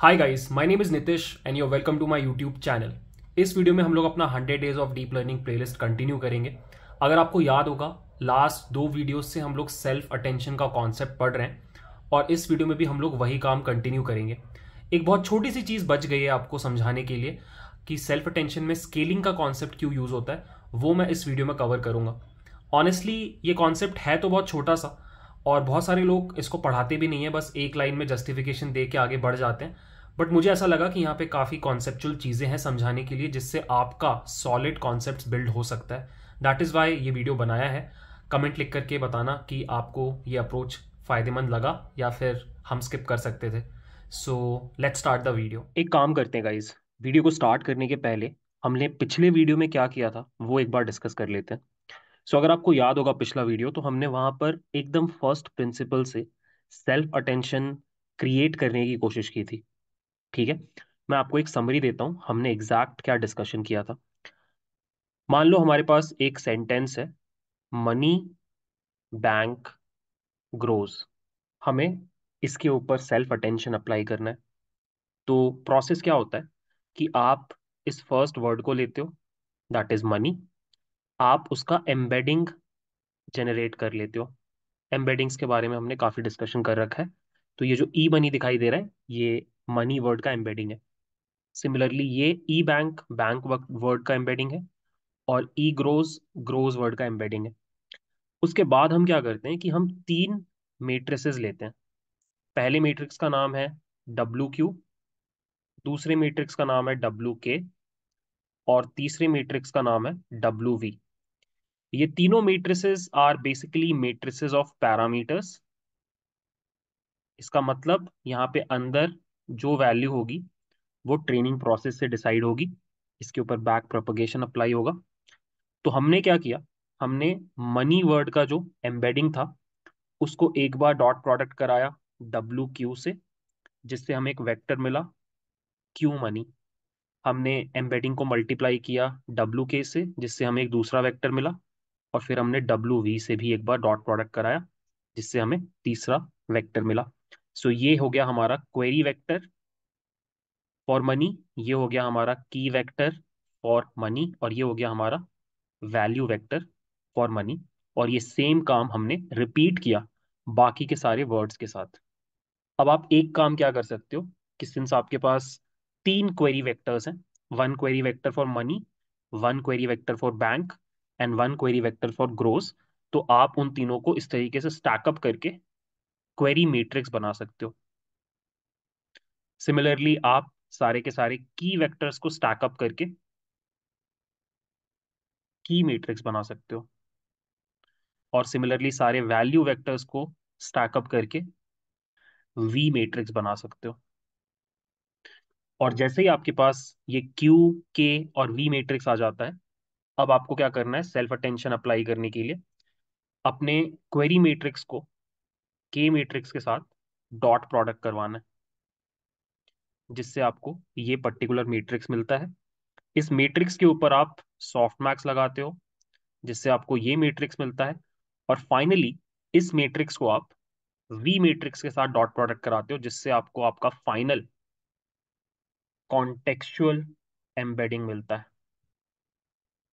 Hi guys my name is Nitish and you welcome to my YouTube channel इस video में हम लोग अपना 100 days of deep learning playlist continue करेंगे अगर आपको याद होगा लास्ट दो वीडियोस से हम लोग सेल्फ अटेंशन का कॉन्सेप्ट पढ़ रहे हैं और इस वीडियो में भी हम लोग वही काम कंटिन्यू करेंगे एक बहुत छोटी सी चीज़ बच गई है आपको समझाने के लिए कि सेल्फ अटेंशन में स्केलिंग का कॉन्सेप्ट क्यों यूज़ होता है वो मैं इस वीडियो में कवर करूँगा ऑनेस्टली ये कॉन्सेप्ट है तो बहुत छोटा सा और बहुत सारे लोग इसको पढ़ाते भी नहीं है बस एक लाइन में जस्टिफिकेशन दे के आगे बढ़ जाते हैं बट मुझे ऐसा लगा कि यहाँ पे काफ़ी कॉन्सेप्चुअल चीज़ें हैं समझाने के लिए जिससे आपका सॉलिड कॉन्सेप्ट बिल्ड हो सकता है दैट इज़ वाई ये वीडियो बनाया है कमेंट लिख करके बताना कि आपको ये अप्रोच फ़ायदेमंद लगा या फिर हम स्किप कर सकते थे so let start the video एक काम करते हैं गाइज वीडियो को स्टार्ट करने के पहले हमने पिछले वीडियो में क्या किया था वो एक बार डिस्कस कर लेते हैं सो so, अगर आपको याद होगा पिछला वीडियो तो हमने वहां पर एकदम फर्स्ट प्रिंसिपल से सेल्फ अटेंशन क्रिएट करने की कोशिश की थी ठीक है मैं आपको एक समरी देता हूँ हमने एग्जैक्ट क्या डिस्कशन किया था मान लो हमारे पास एक सेंटेंस है मनी बैंक ग्रोज हमें इसके ऊपर सेल्फ अटेंशन अप्लाई करना है तो प्रोसेस क्या होता है कि आप इस फर्स्ट वर्ड को लेते हो दैट इज मनी आप उसका एम्बेडिंग जनरेट कर लेते हो एम्बेडिंग्स के बारे में हमने काफ़ी डिस्कशन कर रखा है तो ये जो ई e मनी दिखाई दे रहा है ये मनी वर्ड का एम्बेडिंग है सिमिलरली ये ई बैंक बैंक वर्ड का एम्बेडिंग है और ई ग्रोज ग्रोज वर्ड का एम्बेडिंग है उसके बाद हम क्या करते हैं कि हम तीन मेट्रिसेस लेते हैं पहले मेट्रिक्स का नाम है डब्ल्यू क्यू दूसरे मेट्रिक्स का नाम है डब्ल्यू के और तीसरे मेट्रिक्स का नाम है डब्ल्यू वी ये तीनों matrices are basically matrices of parameters इसका मतलब यहाँ पे अंदर जो वैल्यू होगी वो ट्रेनिंग प्रोसेस से डिसाइड होगी इसके ऊपर बैक प्रोपोगेशन अप्लाई होगा तो हमने क्या किया हमने मनी वर्ड का जो एम्बेडिंग था उसको एक बार डॉट प्रोडक्ट कराया डब्ल्यू क्यू से जिससे हमें एक वेक्टर मिला क्यू मनी हमने एम्बेडिंग को मल्टीप्लाई किया डब्ल्यू के से जिससे हमें एक दूसरा वेक्टर मिला और फिर हमने डब्ल्यू वी से भी एक बार डॉट प्रोडक्ट कराया जिससे हमें तीसरा वेक्टर मिला सो so ये हो गया हमारा क्वेरी वेक्टर फॉर मनी ये हो गया हमारा की वेक्टर फॉर मनी और ये हो गया हमारा वैल्यू वेक्टर फॉर मनी और ये सेम काम हमने रिपीट किया बाकी के सारे वर्ड्स के साथ अब आप एक काम क्या कर सकते हो कि सिंस आपके पास तीन क्वेरी वेक्टर्स हैं one query vector for money one query vector for bank and one query vector for grows तो आप उन तीनों को इस तरीके से स्टैकअप करके क्वेरी मेट्रिक्स बना सकते हो सिमिलरली आप सारे के सारे की वेक्टर्स को स्टैकअप करके की मेट्रिक्स बना सकते हो और सिमिलरली सारे वैल्यू वेक्टर्स को स्टैकअप करके वी मेट्रिक्स बना सकते हो और जैसे ही आपके पास ये क्यू के और वी मैट्रिक्स आ जाता है अब आपको क्या करना है सेल्फ अटेंशन अप्लाई करने के लिए अपने क्वेरी मैट्रिक्स को के मैट्रिक्स के साथ डॉट प्रोडक्ट करवाना है जिससे आपको ये पर्टिकुलर मैट्रिक्स मिलता है इस मैट्रिक्स के ऊपर आप सॉफ्ट मैक्स लगाते हो जिससे आपको ये मैट्रिक्स मिलता है और फाइनली इस मैट्रिक्स को आप वी मैट्रिक्स के साथ डॉट प्रोडक्ट कराते हो जिससे आपको आपका फाइनल कॉन्टेक्चुअल एम्बेडिंग मिलता है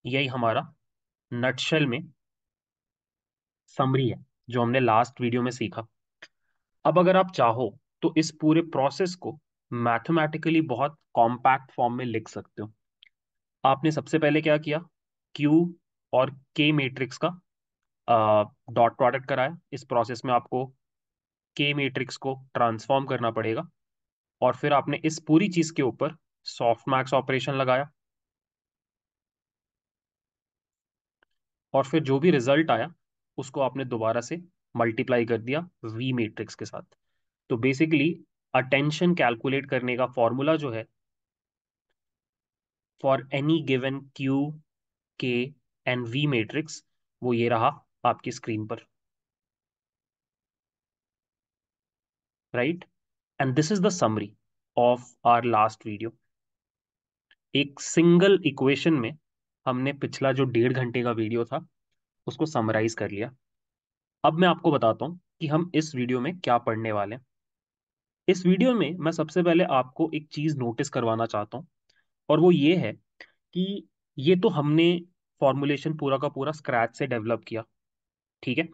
यही हमारा नटशेल में समरी है जो हमने लास्ट वीडियो में सीखा अब अगर आप चाहो तो इस पूरे प्रोसेस को मैथमेटिकली बहुत कॉम्पैक्ट फॉर्म में लिख सकते हो आपने सबसे पहले क्या किया क्यू और के मैट्रिक्स का डॉट प्रोडक्ट कराया इस प्रोसेस में आपको के मैट्रिक्स को ट्रांसफॉर्म करना पड़ेगा और फिर आपने इस पूरी चीज़ के ऊपर सॉफ्ट मैक्स ऑपरेशन लगाया और फिर जो भी रिजल्ट आया उसको आपने दोबारा से मल्टीप्लाई कर दिया वी मैट्रिक्स के साथ तो बेसिकली अटेंशन कैलकुलेट करने का फॉर्मूला जो है for any given Q K and V matrix वो ये रहा आपकी स्क्रीन पर right and this is the summary of our last video एक सिंगल इक्वेशन में हमने पिछला जो डेढ़ घंटे का वीडियो था उसको समराइज कर लिया अब मैं आपको बताता हूँ कि हम इस वीडियो में क्या पढ़ने वाले हैं इस वीडियो में मैं सबसे पहले आपको एक चीज़ नोटिस करवाना चाहता हूँ और वो ये है कि ये तो हमने फॉर्मुलेशन पूरा का पूरा स्क्रैच से डेवलप किया ठीक है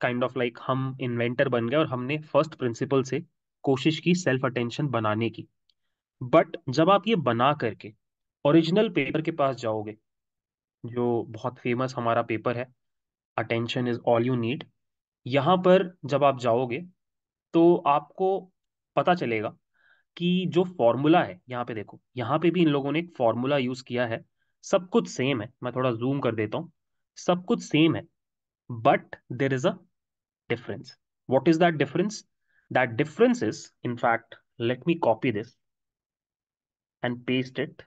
काइंड ऑफ लाइक हम इन्वेंटर बन गए और हमने फर्स्ट प्रिंसिपल से कोशिश की सेल्फ अटेंशन बनाने की बट जब आप ये बना करके ओरिजिनल पेपर के पास जाओगे जो बहुत फेमस हमारा पेपर है attention is all you need यहाँ पर जब आप जाओगे तो आपको पता चलेगा कि जो फॉर्मूला है यहाँ पे देखो यहाँ पे भी इन लोगों ने एक फॉर्मूला यूज़ किया है सब कुछ सेम है मैं थोड़ा जूम कर देता हूँ सब कुछ सेम है but there is a difference what is that difference that difference is in fact let me copy this and paste it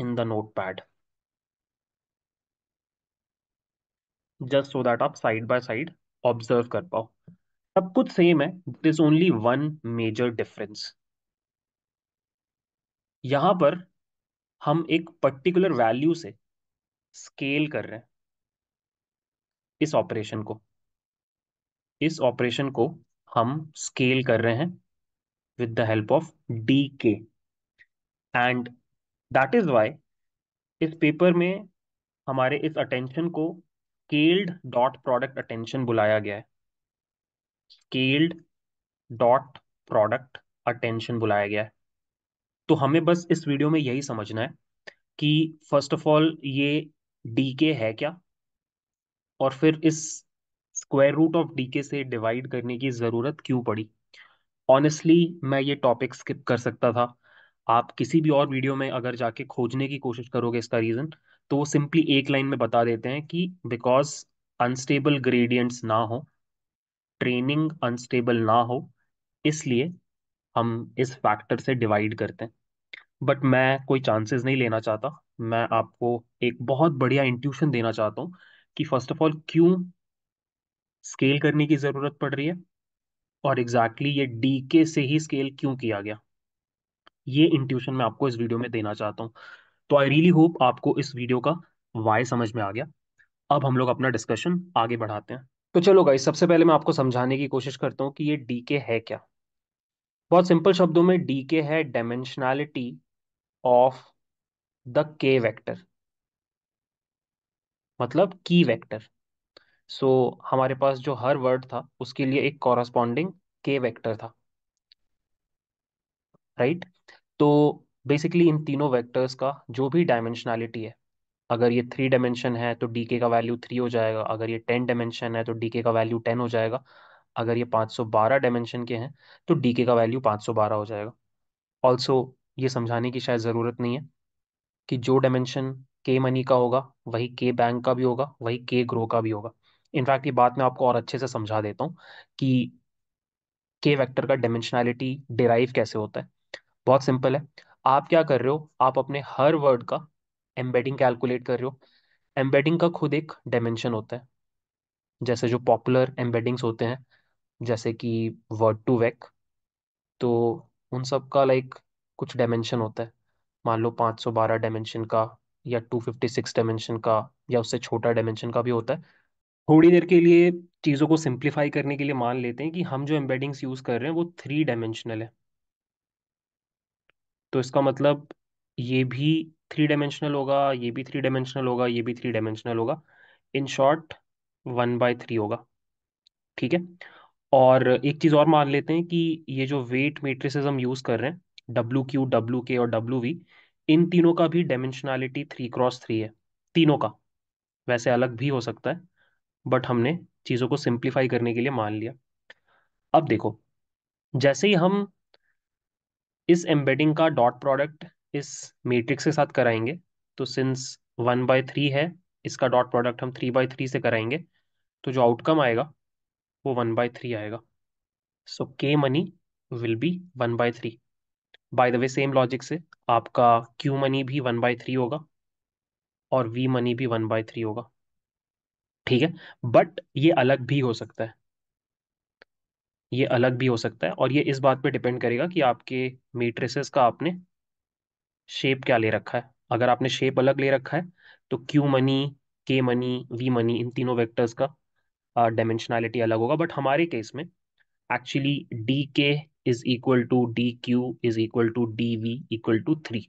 in the notepad just so that आप साइड बाय साइड ऑब्जर्व कर पाओ सब कुछ same है there is only one major difference यहां पर हम एक पर्टिकुलर वैल्यू से स्केल कर रहे हैं इस ऑपरेशन को इस ऑपरेशन को हम स्केल कर रहे हैं with the help of D K and that is why इस पेपर में हमारे इस अटेंशन को स्केल्ड डॉट प्रोडक्ट अटेंशन बुलाया गया है स्केल्ड डॉट प्रोडक्ट अटेंशन बुलाया गया है तो हमें बस इस वीडियो में यही समझना है कि फर्स्ट ऑफ ऑल ये डी के है क्या और फिर इस square root of D K से डिवाइड करने की ज़रूरत क्यों पड़ी ऑनेस्टली मैं ये टॉपिक स्किप कर सकता था आप किसी भी और वीडियो में अगर जाके खोजने की कोशिश करोगे इसका रीज़न तो सिंपली एक लाइन में बता देते हैं कि बिकॉज अनस्टेबल ग्रेडियंट्स ना हो ट्रेनिंग अनस्टेबल ना हो इसलिए हम इस फैक्टर से डिवाइड करते हैं बट मैं कोई चांसेस नहीं लेना चाहता मैं आपको एक बहुत बढ़िया इंट्यूशन देना चाहता हूँ कि फर्स्ट ऑफ ऑल क्यों स्केल करने की ज़रूरत पड़ रही है और एग्जैक्टली exactly ये डी के से ही स्केल क्यों किया गया ये इंट्यूशन मैं आपको इस वीडियो में देना चाहता हूँ तो आई रियली होप आपको इस वीडियो का वाई समझ में आ गया अब हम लोग अपना डिस्कशन आगे बढ़ाते हैं तो चलो गाइस सबसे पहले मैं आपको समझाने की कोशिश करता हूँ कि ये डी के है क्या बहुत सिंपल शब्दों में डी के है dimensionality of the K vector मतलब की वैक्टर सो so, हमारे पास जो हर वर्ड था उसके लिए एक कॉरस्पॉन्डिंग के वेक्टर था राइट right? तो बेसिकली इन तीनों वेक्टर्स का जो भी डायमेंशनैलिटी है अगर ये थ्री डायमेंशन है तो डी के का वैल्यू थ्री हो जाएगा अगर ये टेन डायमेंशन है तो डी के का वैल्यू टेन हो जाएगा अगर ये सौ बारह डायमेंशन के हैं तो डी के का वैल्यू पाँच सौ बारह हो जाएगा ऑल्सो ये समझाने की शायद ज़रूरत नहीं है कि जो डायमेंशन के मनी का होगा वही के बैंक का भी होगा वही के ग्रो का भी होगा इनफैक्ट ये बात मैं आपको और अच्छे से समझा देता हूँ कि के वैक्टर का डायमेंशनैलिटी डिराइव कैसे होता है बहुत सिंपल है आप क्या कर रहे हो आप अपने हर वर्ड का एम्बेडिंग कैलकुलेट कर रहे हो एम्बेडिंग का खुद एक डायमेंशन होता है जैसे जो पॉपुलर एम्बेडिंग्स होते हैं जैसे कि वर्ड टू वेक तो उन सब का लाइक कुछ डायमेंशन होता है मान लो 512 डायमेंशन का या 256 डायमेंशन का या उससे छोटा डायमेंशन का भी होता है थोड़ी देर के लिए चीज़ों को सिंप्लीफाई करने के लिए मान लेते हैं कि हम जो एम्बेडिंग्स यूज़ कर रहे हैं वो थ्री डायमेंशनल है तो इसका मतलब ये भी थ्री डायमेंशनल होगा ये भी थ्री डायमेंशनल होगा ये भी थ्री डायमेंशनल होगा in short one by three होगा ठीक है और एक चीज़ और मान लेते हैं कि ये जो वेट मेट्रिसेस हम यूज़ कर रहे हैं डब्ल्यू क्यू डब्ल्यू के और डब्ल्यू वी इन तीनों का भी डायमेंशनैलिटी थ्री क्रॉस थ्री है तीनों का वैसे अलग भी हो सकता है बट हमने चीज़ों को सिंप्लीफाई करने के लिए मान लिया अब देखो जैसे ही हम इस एम्बेडिंग का डॉट प्रोडक्ट इस मैट्रिक्स के साथ कराएंगे तो सिंस वन बाय थ्री है इसका डॉट प्रोडक्ट हम थ्री बाय थ्री से कराएंगे तो जो आउटकम आएगा वो वन बाय थ्री आएगा so K money will be one by three by the way same logic से आपका क्यू मनी भी वन बाय थ्री होगा और वी मनी भी वन बाय थ्री होगा ठीक है बट ये अलग भी हो सकता है ये अलग भी हो सकता है और ये इस बात पे डिपेंड करेगा कि आपके मेट्रिसेस का आपने शेप क्या ले रखा है अगर आपने शेप अलग ले रखा है तो Q money K money V money इन तीनों वेक्टर्स का डायमेंशनैलिटी अलग होगा बट हमारे केस में actually D K is equal to D Q is equal to D V equal to three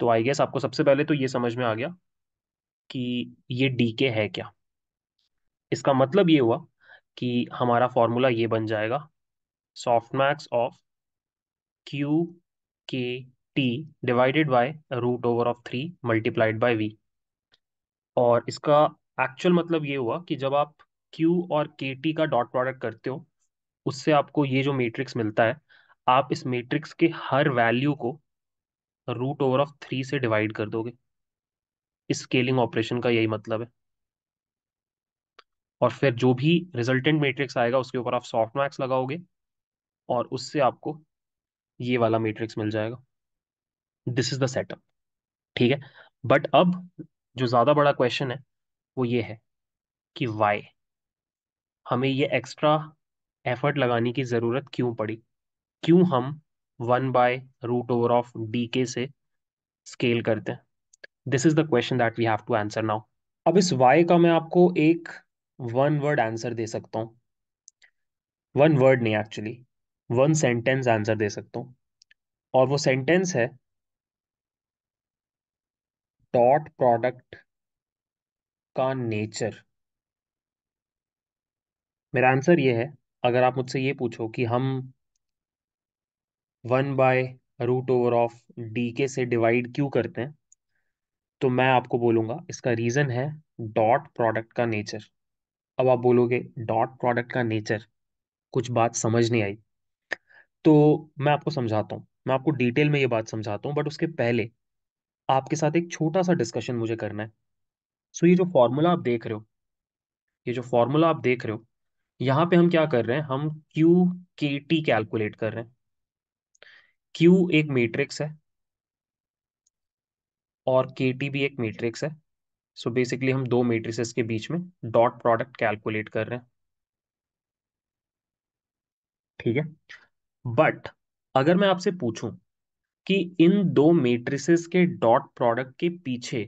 तो आई गेस आपको सबसे पहले तो ये समझ में आ गया कि ये डी के है क्या इसका मतलब ये हुआ कि हमारा फॉर्मूला ये बन जाएगा softmax of Q K T divided by root over of three multiplied by V और इसका एक्चुअल मतलब ये हुआ कि जब आप क्यू और के टी का डॉट प्रोडक्ट करते हो उससे आपको ये जो मैट्रिक्स मिलता है आप इस मैट्रिक्स के हर वैल्यू को रूट ओवर ऑफ थ्री से डिवाइड कर दोगे इस स्केलिंग ऑपरेशन का यही मतलब है और फिर जो भी रिजल्टेंट मैट्रिक्स आएगा उसके ऊपर आप सॉफ्ट मैक्स लगाओगे और उससे आपको ये वाला मैट्रिक्स मिल जाएगा दिस इज द सेटअप ठीक है बट अब जो ज़्यादा बड़ा क्वेश्चन है वो ये है कि वाई हमें ये एक्स्ट्रा एफर्ट लगाने की ज़रूरत क्यों पड़ी क्यों हम one by root over of D K से स्केल करते हैं this is the question that we have to answer now अब इस वाई का मैं आपको एक वन वर्ड आंसर दे सकता हूँ वन वर्ड नहीं एक्चुअली वन सेंटेंस आंसर दे सकता हूँ और वो सेंटेंस है डॉट प्रोडक्ट का नेचर मेरा आंसर ये है अगर आप मुझसे ये पूछो कि हम one by root over of D K से डिवाइड क्यों करते हैं तो मैं आपको बोलूंगा इसका रीज़न है डॉट प्रोडक्ट का नेचर अब आप बोलोगे डॉट प्रोडक्ट का नेचर कुछ बात समझ नहीं आई तो मैं आपको समझाता हूँ मैं आपको डिटेल में ये बात समझाता हूँ बट उसके पहले आपके साथ एक छोटा सा डिस्कशन मुझे करना है सो ये जो फॉर्मूला आप देख रहे हो ये जो फॉर्मूला आप देख रहे हो यहाँ पे हम क्या कर रहे हैं हम क्यू के टी कैलकुलेट कर रहे हैं क्यू एक मेट्रिक्स है और के टी भी एक मेट्रिक्स है सो so बेसिकली हम दो मेट्रिसेस के बीच में डॉट प्रोडक्ट कैलकुलेट कर रहे हैं ठीक है बट अगर मैं आपसे पूछूं कि इन दो मेट्रिसेस के डॉट प्रोडक्ट के पीछे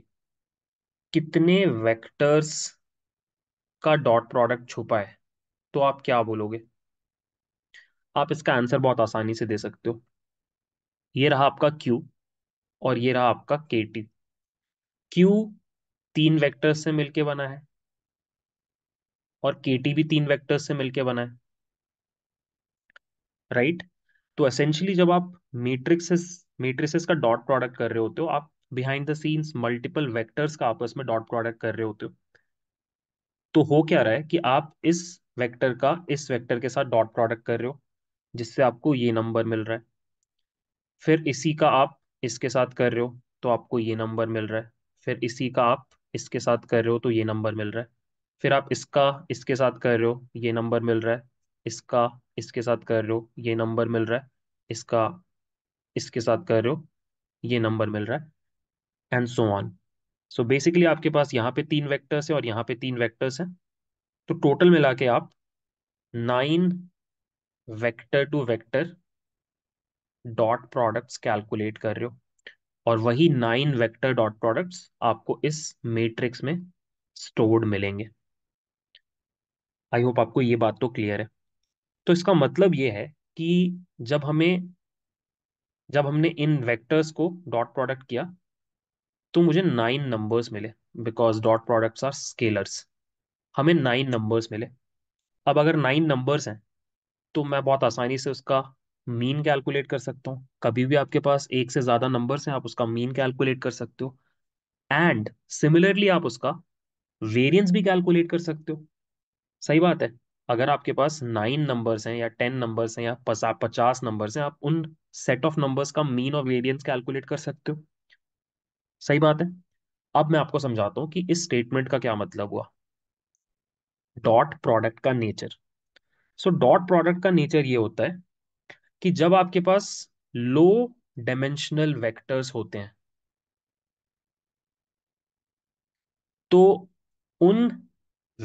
कितने वेक्टर्स का डॉट प्रोडक्ट छुपा है तो आप क्या बोलोगे आप इसका आंसर बहुत आसानी से दे सकते हो ये रहा आपका क्यू और ये रहा आपका के टी क्यू तीन वेक्टर्स से मिलके बना है और टी भी तीन वेक्टर्स से मिलके बना है राइट right? तो असेंशियली जब आप मेट्रिक्सेस मेट्रिसेस का डॉट प्रोडक्ट कर रहे होते हो आप behind the scenes multiple vectors का आपस में डॉट प्रोडक्ट कर रहे होते हो तो हो क्या रहा है कि आप इस वेक्टर का इस वेक्टर के साथ डॉट प्रोडक्ट कर रहे हो जिससे आपको ये नंबर मिल रहा है फिर इसी का आप इसके साथ कर रहे हो तो आपको ये नंबर मिल रहा है फिर इसी का आप इसके साथ कर रहे हो तो ये नंबर मिल रहा है फिर आप इसका इसके साथ कर रहे हो ये नंबर मिल रहा है इसका इसके साथ कर रहे हो ये नंबर मिल रहा है इसका इसके साथ कर रहे हो ये नंबर मिल रहा है and so on so basically आपके पास यहाँ पे तीन वेक्टर्स है और यहाँ पे तीन वेक्टर्स हैं तो टोटल मिला के आप nine vector to vector dot products calculate कर रहे हो और वही नाइन वेक्टर डॉट प्रोडक्ट्स आपको इस मैट्रिक्स में स्टोर्ड मिलेंगे आई होप आपको ये बात तो क्लियर है तो इसका मतलब ये है कि जब हमें जब हमने इन वेक्टर्स को डॉट प्रोडक्ट किया तो मुझे नाइन नंबर्स मिले because dot products are scalars हमें नाइन नंबर्स मिले अब अगर नाइन नंबर्स हैं तो मैं बहुत आसानी से उसका मीन कैलकुलेट कर सकता हूँ कभी भी आपके पास एक से ज्यादा नंबर्स हैं आप उसका मीन कैलकुलेट कर सकते हो एंड सिमिलरली आप उसका वेरियंस भी कैलकुलेट कर सकते हो सही बात है अगर आपके पास नाइन नंबर्स हैं या टेन नंबर्स हैं या पचास नंबर्स हैं आप उन सेट ऑफ नंबर्स का मीन और वेरियंस कैलकुलेट कर सकते हो सही बात है अब मैं आपको समझाता हूँ कि इस स्टेटमेंट का क्या मतलब हुआ डॉट प्रोडक्ट का नेचर सो डॉट प्रोडक्ट का नेचर ये होता है कि जब आपके पास लो डायमेंशनल वेक्टर्स होते हैं तो उन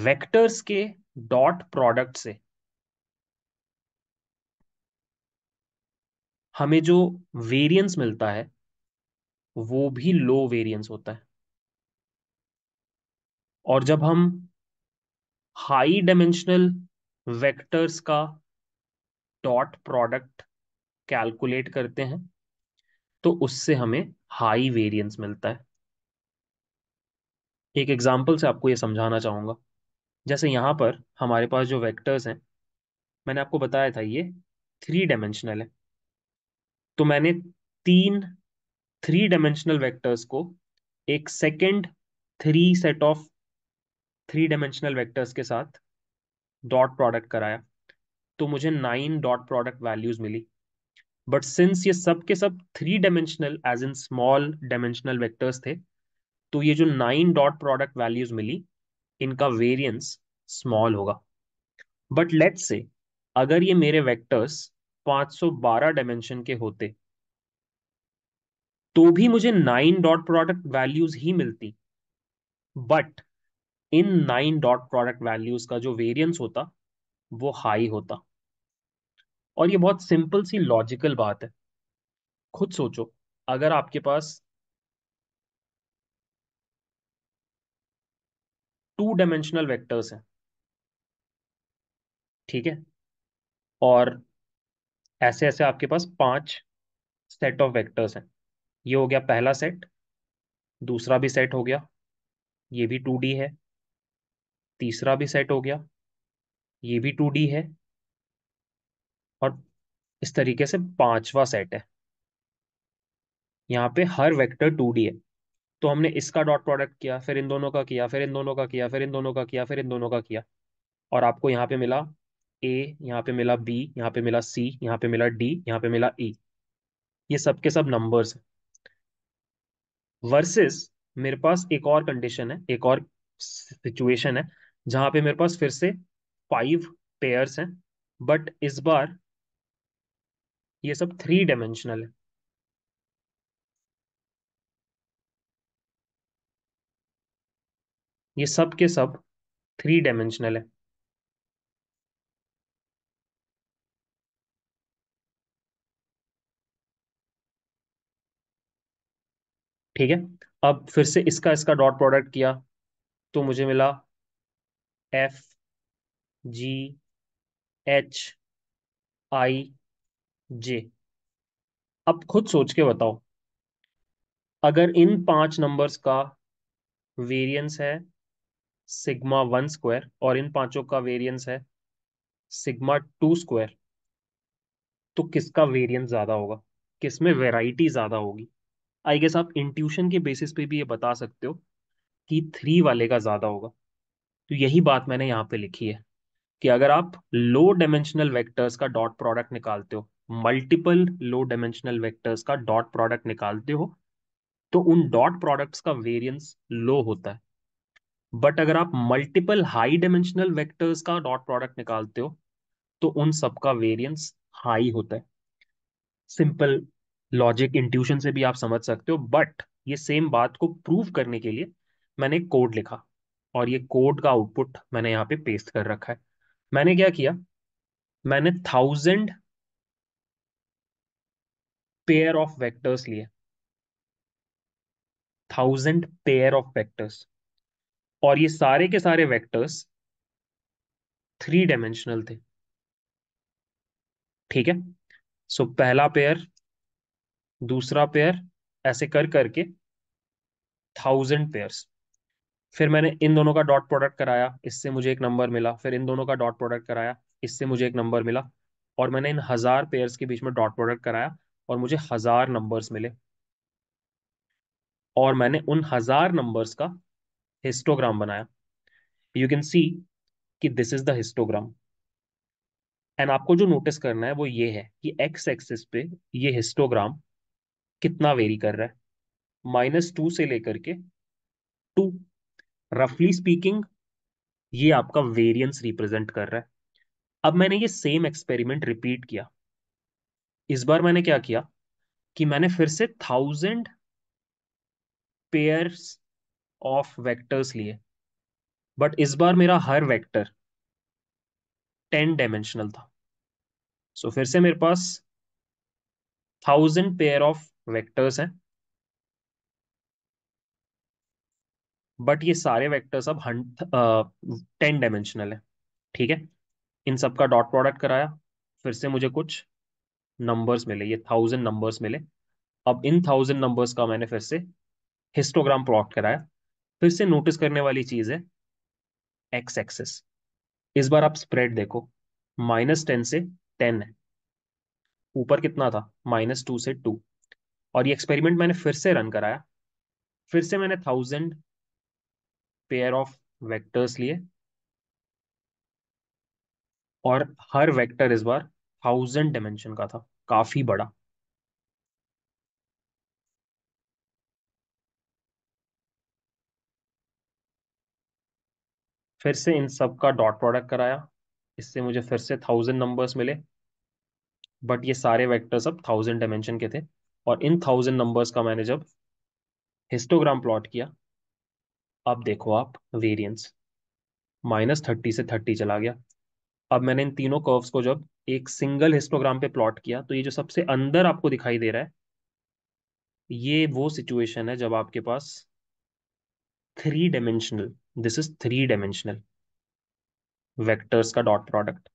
वेक्टर्स के डॉट प्रोडक्ट से हमें जो वेरिएंस मिलता है वो भी लो वेरिएंस होता है और जब हम हाई डायमेंशनल वेक्टर्स का डॉट प्रोडक्ट कैलकुलेट करते हैं तो उससे हमें हाई वेरिएंस मिलता है एक एग्जाम्पल से आपको ये समझाना चाहूँगा जैसे यहाँ पर हमारे पास जो वेक्टर्स हैं मैंने आपको बताया था ये थ्री डायमेंशनल है तो मैंने तीन थ्री डायमेंशनल वेक्टर्स को एक second three set of three dimensional vectors के साथ डॉट प्रोडक्ट कराया तो मुझे नाइन डॉट प्रोडक्ट वैल्यूज मिली बट सिंस ये सब के सब three dimensional as in small dimensional vectors थे तो ये जो नाइन डॉट प्रोडक्ट वैल्यूज मिली इनका वेरियंस स्मॉल होगा बट लेट्स से अगर ये मेरे वेक्टर्स 512 डायमेंशन के होते तो भी मुझे नाइन डॉट प्रोडक्ट वैल्यूज ही मिलती बट इन नाइन डॉट प्रोडक्ट वैल्यूज का जो वेरियंस होता वो हाई होता और ये बहुत सिंपल सी लॉजिकल बात है खुद सोचो अगर आपके पास टू डायमेंशनल वेक्टर्स हैं ठीक है और ऐसे ऐसे आपके पास पांच सेट ऑफ वेक्टर्स हैं ये हो गया पहला सेट दूसरा भी सेट हो गया ये भी टू डी है तीसरा भी सेट हो गया ये भी टू डी है इस तरीके से पांचवा सेट है यहाँ पे हर वेक्टर टू है तो हमने इसका डॉट प्रोडक्ट किया फिर इन दोनों का किया फिर इन दोनों का किया फिर इन दोनों का किया फिर इन दोनों का किया और आपको यहाँ पे मिला ए यहाँ पे मिला बी यहाँ पे मिला सी यहाँ पे मिला डी यहाँ पे मिला ई e. ये सब के सब नंबर्स हैं वर्सेस मेरे पास एक और कंडीशन है एक और सिचुएशन है जहां पे मेरे पास फिर से फाइव पेयर्स हैं बट इस बार ये सब थ्री डायमेंशनल है ये सब के सब थ्री डायमेंशनल है ठीक है अब फिर से इसका इसका डॉट प्रोडक्ट किया तो मुझे मिला एफ जी एच आई जी अब खुद सोच के बताओ अगर इन पांच नंबर्स का वेरिएंस है सिग्मा वन स्क्वायर और इन पांचों का वेरिएंस है सिग्मा टू स्क्वायर तो किसका वेरिएंस ज्यादा होगा किस में वेराइटी ज्यादा होगी आई गेस आप इंट्यूशन के बेसिस पे भी ये बता सकते हो कि थ्री वाले का ज्यादा होगा तो यही बात मैंने यहाँ पे लिखी है कि अगर आप लो डायमेंशनल वेक्टर्स का डॉट प्रोडक्ट निकालते हो मल्टीपल लो डायमेंशनल वेक्टर्स का डॉट प्रोडक्ट निकालते हो तो उन डॉट प्रोडक्ट्स का वेरिएंस लो होता है बट अगर आप मल्टीपल हाई डायमेंशनल वेक्टर्स का डॉट प्रोडक्ट निकालते हो तो उन सब का वेरिएंस हाई होता है सिंपल लॉजिक इंट्यूशन से भी आप समझ सकते हो बट ये सेम बात को प्रूव करने के लिए मैंने कोड लिखा और ये कोड का आउटपुट मैंने यहाँ पे पेस्ट कर रखा है मैंने क्या किया मैंने थाउजेंड पेयर ऑफ वेक्टर्स लिए थाउजेंड पेयर ऑफ वेक्टर्स और ये सारे के सारे वेक्टर्स थ्री डायमेंशनल थे ठीक है सो so, पहला पेयर दूसरा पेयर ऐसे कर करके थाउजेंड पेयर्स फिर मैंने इन दोनों का डॉट प्रोडक्ट कराया इससे मुझे एक नंबर मिला फिर इन दोनों का डॉट प्रोडक्ट कराया इससे मुझे एक नंबर मिला और मैंने इन हजार पेयर्स के बीच में डॉट प्रोडक्ट कराया और मुझे हज़ार नंबर्स मिले और मैंने उन हज़ार नंबर्स का हिस्टोग्राम बनाया यू कैन सी कि this is the histogram and आपको जो नोटिस करना है वो ये है कि एक्स एक्सिस पे ये हिस्टोग्राम कितना वेरी कर रहा है माइनस टू से लेकर के टू रफली स्पीकिंग ये आपका वेरियंस रिप्रेजेंट कर रहा है अब मैंने ये सेम एक्सपेरिमेंट रिपीट किया इस बार मैंने क्या किया कि मैंने फिर से थाउजेंड पेयर्स ऑफ वेक्टर्स लिए बट इस बार मेरा हर वेक्टर टेन डायमेंशनल था सो so, फिर से मेरे पास थाउजेंड पेयर ऑफ वेक्टर्स हैं बट ये सारे वेक्टर्स अब हंड टेन डायमेंशनल है ठीक है इन सब का डॉट प्रोडक्ट कराया फिर से मुझे कुछ नंबर्स मिले ये थाउजेंड नंबर्स मिले अब इन थाउजेंड नंबर्स का मैंने फिर से हिस्टोग्राम प्लॉट कराया फिर से नोटिस करने वाली चीज है एक्स एक्सेस इस बार आप स्प्रेड देखो माइनस टेन से टेन है ऊपर कितना था माइनस टू से टू और ये एक्सपेरिमेंट मैंने फिर से रन कराया फिर से मैंने थाउजेंड पेयर ऑफ वेक्टर्स लिए और हर वेक्टर इस बार थाउजेंड डायमेंशन का था काफी बड़ा फिर से इन सब का डॉट प्रोडक्ट कराया इससे मुझे फिर से थाउजेंड नंबर्स मिले बट ये सारे वेक्टर्स अब थाउजेंड डायमेंशन के थे और इन थाउजेंड नंबर्स का मैंने जब हिस्टोग्राम प्लॉट किया अब देखो आप वेरिएंस माइनस थर्टी से थर्टी चला गया अब मैंने इन तीनों कर्व्स को जब एक सिंगल हिस्टोग्राम पे प्लॉट किया तो ये जो सबसे अंदर आपको दिखाई दे रहा है ये वो सिचुएशन है जब आपके पास three dimensional this is three dimensional vectors का डॉट प्रोडक्ट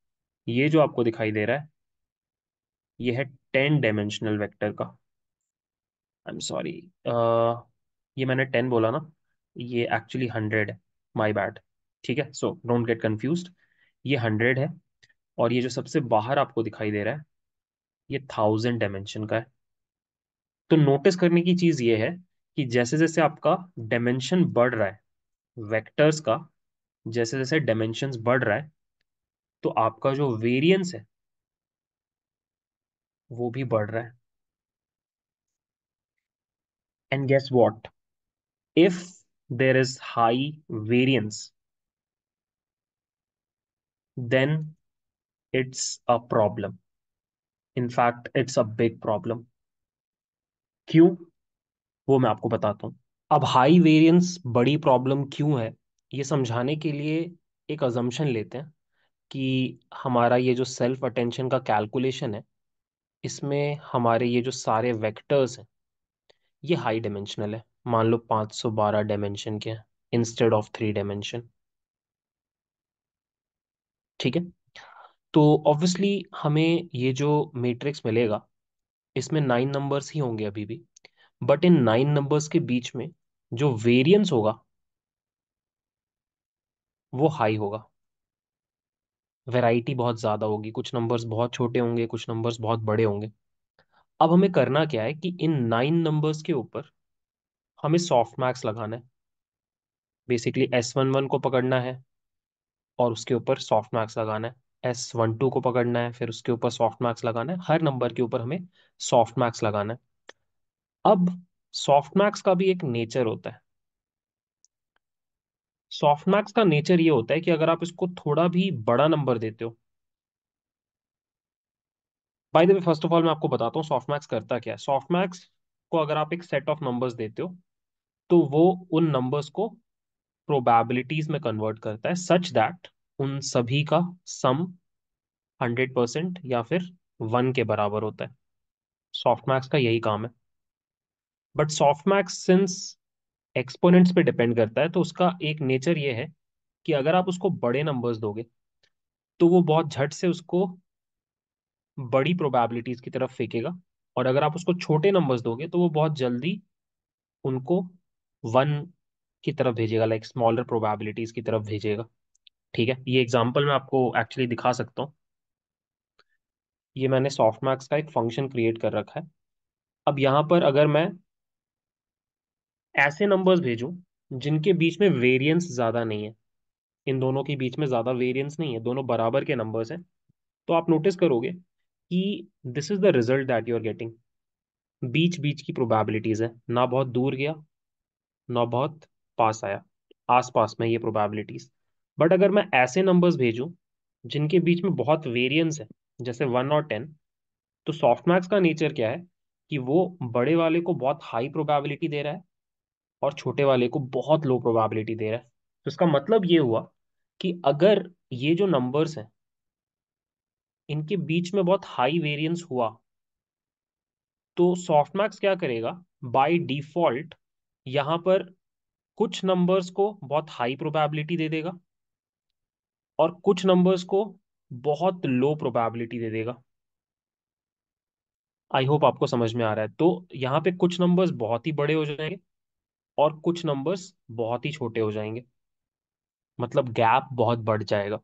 ये जो आपको दिखाई दे रहा है ये है टेन डायमेंशनल वेक्टर का आई एम सॉरी ये मैंने टेन बोला ना ये एक्चुअली हंड्रेड है माई बैड ठीक है सो डोंट गेट कन्फ्यूज ये हंड्रेड है और ये जो सबसे बाहर आपको दिखाई दे रहा है ये थाउजेंड डायमेंशन का है तो नोटिस करने की चीज ये है कि जैसे जैसे आपका डायमेंशन बढ़ रहा है वेक्टर्स का जैसे जैसे डायमेंशन बढ़ रहा है तो आपका जो वेरियंस है वो भी बढ़ रहा है and guess what if there is high variance then it's a problem. In fact, it's a big problem. क्यों वो मैं आपको बताता हूँ अब हाई वेरियंस बड़ी प्रॉब्लम क्यों है ये समझाने के लिए एक अजम्पन लेते हैं कि हमारा ये जो सेल्फ अटेंशन का कैलकुलेशन है इसमें हमारे ये जो सारे वेक्टर्स हैं ये हाई डायमेंशनल है मान लो 512 डायमेंशन के हैं इंस्टेड ऑफ थ्री डायमेंशन ठीक है तो ऑब्वियसली हमें ये जो मेट्रिक्स मिलेगा इसमें नाइन नंबर्स ही होंगे अभी भी बट इन नाइन नंबर्स के बीच में जो वेरिएंस होगा वो हाई होगा वैरायटी बहुत ज़्यादा होगी कुछ नंबर्स बहुत छोटे होंगे कुछ नंबर्स बहुत बड़े होंगे अब हमें करना क्या है कि इन नाइन नंबर्स के ऊपर हमें सॉफ्ट मैक्स लगाना है बेसिकली एस वन वन को पकड़ना है और उसके ऊपर सॉफ्ट मार्क्स लगाना है एस वन टू को पकड़ना है फिर उसके ऊपर सॉफ्ट मार्क्स लगाना है हर नंबर के ऊपर हमें सॉफ्ट मार्क्स लगाना है अब सॉफ्ट मार्क्स का भी एक नेचर होता है सॉफ्ट मार्क्स का नेचर ये होता है कि अगर आप इसको थोड़ा भी बड़ा नंबर देते हो by the way first of all मैं आपको बताता हूँ सॉफ्ट मैक्स करता क्या है सॉफ्ट मैक्स को अगर आप एक सेट ऑफ नंबर्स देते हो तो वो उन नंबर्स को प्रोबेबिलिटीज में कन्वर्ट करता है सच दैट उन सभी का सम हंड्रेड परसेंट या फिर वन के बराबर होता है सॉफ्टमैक्स का यही काम है बट सॉफ्टमैक्स सिंस एक्सपोनेंट्स पे डिपेंड करता है तो उसका एक नेचर ये है कि अगर आप उसको बड़े नंबर्स दोगे तो वो बहुत झट से उसको बड़ी प्रोबेबिलिटीज की तरफ फेंकेगा और अगर आप उसको छोटे नंबर्स दोगे तो वो बहुत जल्दी उनको वन की तरफ भेजेगा लाइक स्मॉलर प्रोबेबिलिटीज की तरफ भेजेगा ठीक है ये एग्जाम्पल मैं आपको एक्चुअली दिखा सकता हूँ ये मैंने सॉफ्ट मैक्स का एक फंक्शन क्रिएट कर रखा है अब यहाँ पर अगर मैं ऐसे नंबर्स भेजूँ जिनके बीच में वेरिएंस ज़्यादा नहीं है इन दोनों के बीच में ज़्यादा वेरिएंस नहीं है दोनों बराबर के नंबर्स हैं तो आप नोटिस करोगे कि this is the result that you are getting बीच बीच की प्रोबेबिलिटीज़ है ना बहुत दूर गया ना बहुत पास आया आसपास में ये प्रोबेबिलिटीज बट अगर मैं ऐसे नंबर्स भेजूं जिनके बीच में बहुत वेरिएंस है जैसे वन और टेन तो सॉफ्टमैक्स का नेचर क्या है कि वो बड़े वाले को बहुत हाई प्रोबेबिलिटी दे रहा है और छोटे वाले को बहुत लो प्रोबेबिलिटी दे रहा है तो इसका मतलब ये हुआ कि अगर ये जो नंबर्स हैं इनके बीच में बहुत हाई वेरियंस हुआ तो सॉफ्टमैक्स क्या करेगा बाई डिफॉल्ट यहाँ पर कुछ नंबर्स को बहुत हाई प्रोबेबिलिटी दे देगा और कुछ नंबर्स को बहुत लो प्रोबेबिलिटी दे देगा आई होप आपको समझ में आ रहा है तो यहाँ पे कुछ नंबर्स बहुत ही बड़े हो जाएंगे और कुछ नंबर्स बहुत ही छोटे हो जाएंगे मतलब गैप बहुत बढ़ जाएगा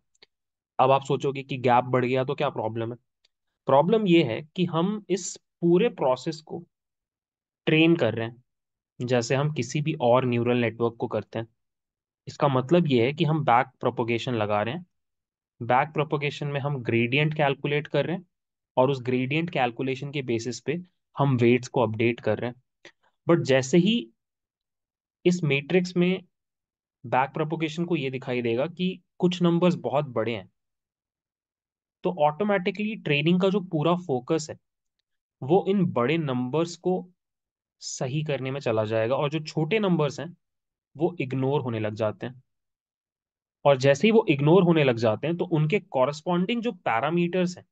अब आप सोचोगे कि गैप बढ़ गया तो क्या प्रॉब्लम है प्रॉब्लम यह है कि हम इस पूरे प्रोसेस को ट्रेन कर रहे हैं जैसे हम किसी भी और न्यूरल नेटवर्क को करते हैं इसका मतलब ये है कि हम बैक प्रोपोगेशन लगा रहे हैं बैक प्रोपोगेशन में हम ग्रेडियंट कैलकुलेट कर रहे हैं और उस ग्रेडियंट कैलकुलेशन के बेसिस पे हम वेट्स को अपडेट कर रहे हैं बट जैसे ही इस मैट्रिक्स में बैक प्रोपोगेशन को ये दिखाई देगा कि कुछ नंबर्स बहुत बड़े हैं तो ऑटोमेटिकली ट्रेनिंग का जो पूरा फोकस है वो इन बड़े नंबर्स को सही करने में चला जाएगा और जो छोटे नंबर्स हैं वो इग्नोर होने लग जाते हैं और जैसे ही वो इग्नोर होने लग जाते हैं तो उनके कॉरस्पॉन्डिंग जो पैरामीटर्स हैं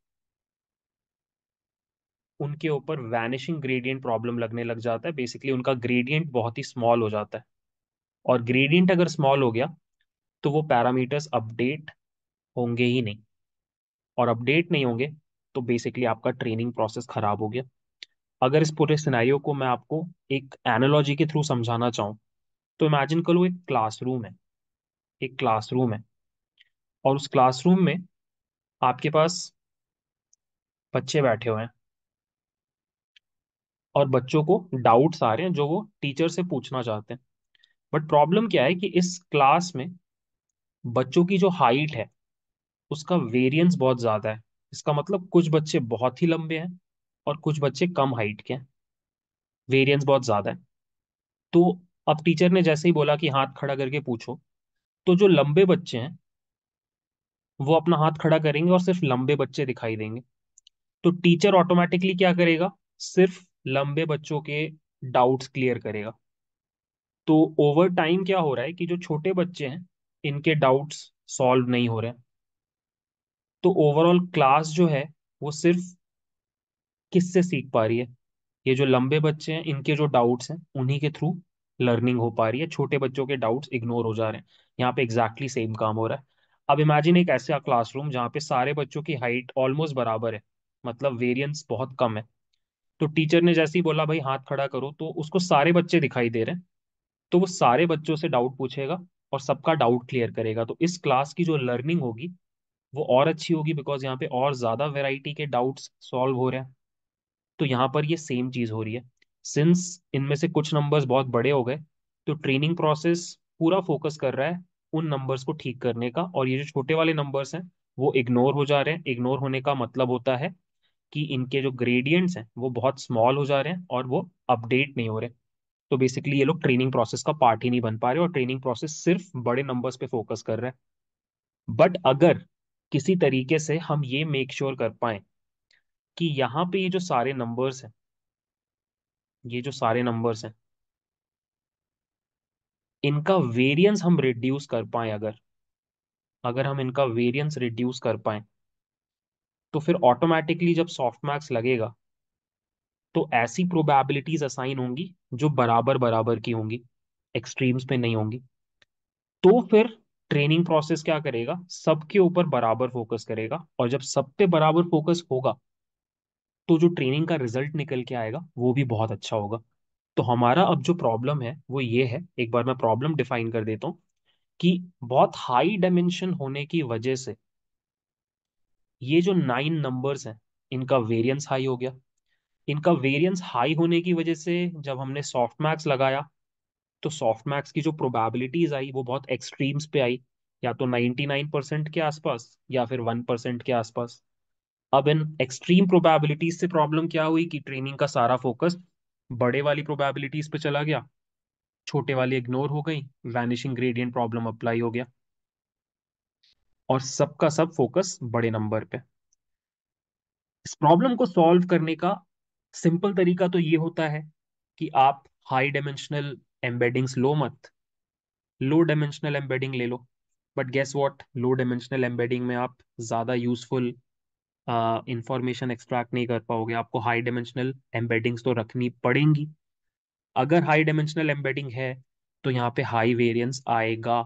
उनके ऊपर वैनिशिंग ग्रेडियंट प्रॉब्लम लगने लग जाता है बेसिकली उनका ग्रेडियंट बहुत ही स्मॉल हो जाता है और ग्रेडियंट अगर स्मॉल हो गया तो वो पैरामीटर्स अपडेट होंगे ही नहीं और अपडेट नहीं होंगे तो बेसिकली आपका ट्रेनिंग प्रोसेस खराब हो गया अगर इस पूरे सिनेरियो को मैं आपको एक एनोलॉजी के थ्रू समझाना चाहूँ तो इमेजिन करो एक क्लासरूम है एक क्लासरूम है और उस क्लासरूम में आपके पास बच्चे बैठे हुए हैं और बच्चों को डाउट्स आ रहे हैं जो वो टीचर से पूछना चाहते हैं बट प्रॉब्लम क्या है कि इस क्लास में बच्चों की जो हाइट है उसका वेरिएंस बहुत ज़्यादा है इसका मतलब कुछ बच्चे बहुत ही लंबे हैं और कुछ बच्चे कम हाइट के हैं वेरियंस बहुत ज़्यादा है तो अब टीचर ने जैसे ही बोला कि हाथ खड़ा करके पूछो तो जो लंबे बच्चे हैं वो अपना हाथ खड़ा करेंगे और सिर्फ लंबे बच्चे दिखाई देंगे तो टीचर ऑटोमेटिकली क्या करेगा सिर्फ लंबे बच्चों के डाउट्स क्लियर करेगा तो ओवर टाइम क्या हो रहा है कि जो छोटे बच्चे हैं इनके डाउट्स सॉल्व नहीं हो रहे तो ओवरऑल क्लास जो है वो सिर्फ किससे सीख पा रही है ये जो लंबे बच्चे हैं इनके जो डाउट्स हैं उन्हीं के थ्रू लर्निंग हो पा रही है छोटे बच्चों के डाउट्स इग्नोर हो जा रहे हैं यहाँ पे एग्जैक्टली exactly सेम काम हो रहा है अब इमेजिन एक ऐसा क्लासरूम जहाँ पे सारे बच्चों की हाइट ऑलमोस्ट बराबर है मतलब वेरियंस बहुत कम है तो टीचर ने जैसे ही बोला भाई हाथ खड़ा करो तो उसको सारे बच्चे दिखाई दे रहे हैं तो वो सारे बच्चों से डाउट पूछेगा और सबका डाउट क्लियर करेगा तो इस क्लास की जो लर्निंग होगी वो और अच्छी होगी बिकॉज यहाँ पे और ज़्यादा वेराइटी के डाउट्स सॉल्व हो रहे हैं तो यहाँ पर ये सेम चीज हो रही है सिंस इनमें से कुछ नंबर्स बहुत बड़े हो गए तो ट्रेनिंग प्रोसेस पूरा फोकस कर रहा है उन नंबर्स को ठीक करने का और ये जो छोटे वाले नंबर्स हैं वो इग्नोर हो जा रहे हैं इग्नोर होने का मतलब होता है कि इनके जो ग्रेडियंट्स हैं वो बहुत स्मॉल हो जा रहे हैं और वो अपडेट नहीं हो रहे तो बेसिकली ये लोग ट्रेनिंग प्रोसेस का पार्ट ही नहीं बन पा रहे और ट्रेनिंग प्रोसेस सिर्फ बड़े नंबर्स पे फोकस कर रहे हैं बट अगर किसी तरीके से हम ये मेक श्योर sure कर पाए कि यहां पे ये जो सारे नंबर्स हैं ये जो सारे नंबर्स हैं इनका वेरिएंस हम रिड्यूस कर पाए अगर अगर हम इनका वेरिएंस रिड्यूस कर पाए तो फिर ऑटोमेटिकली जब सॉफ्ट मैक्स लगेगा तो ऐसी प्रोबेबिलिटीज असाइन होंगी जो बराबर बराबर की होंगी एक्सट्रीम्स पे नहीं होंगी तो फिर ट्रेनिंग प्रोसेस क्या करेगा सबके ऊपर बराबर फोकस करेगा और जब सब पे बराबर फोकस होगा तो जो ट्रेनिंग का रिजल्ट निकल के आएगा वो भी बहुत अच्छा होगा तो हमारा अब जो प्रॉब्लम है वो ये है एक बार मैं प्रॉब्लम डिफाइन कर देता हूँ कि बहुत हाई डायमेंशन होने की वजह से ये जो नाइन नंबर्स हैं इनका वेरियंस हाई हो गया इनका वेरियंस हाई होने की वजह से जब हमने सॉफ्ट मैक्स लगाया तो सॉफ्ट मैक्स की जो प्रोबेबिलिटीज आई वो बहुत एक्सट्रीम्स पे आई या तो 99 परसेंट के आसपास या फिर 1 परसेंट के आसपास अब इन एक्सट्रीम प्रोबेबिलिटीज से प्रॉब्लम क्या हुई कि ट्रेनिंग का सारा फोकस बड़े वाली प्रोबेबिलिटीज पे चला गया छोटे वाली इग्नोर हो गई वैनिशिंग ग्रेडियंट प्रॉब्लम अप्लाई हो गया और सबका सब फोकस बड़े नंबर पे इस प्रॉब्लम को सॉल्व करने का सिंपल तरीका तो ये होता है कि आप हाई डायमेंशनल एम्बेडिंग्स लो मत लो डायमेंशनल एम्बेडिंग ले लो but guess what low dimensional embedding में आप ज़्यादा यूजफुल इंफॉर्मेशन एक्सट्रैक्ट नहीं कर पाओगे आपको हाई डायमेंशनल एम्बेडिंग्स तो रखनी पड़ेंगी अगर हाई डायमेंशनल एम्बेडिंग है तो यहाँ पे हाई वेरियंस आएगा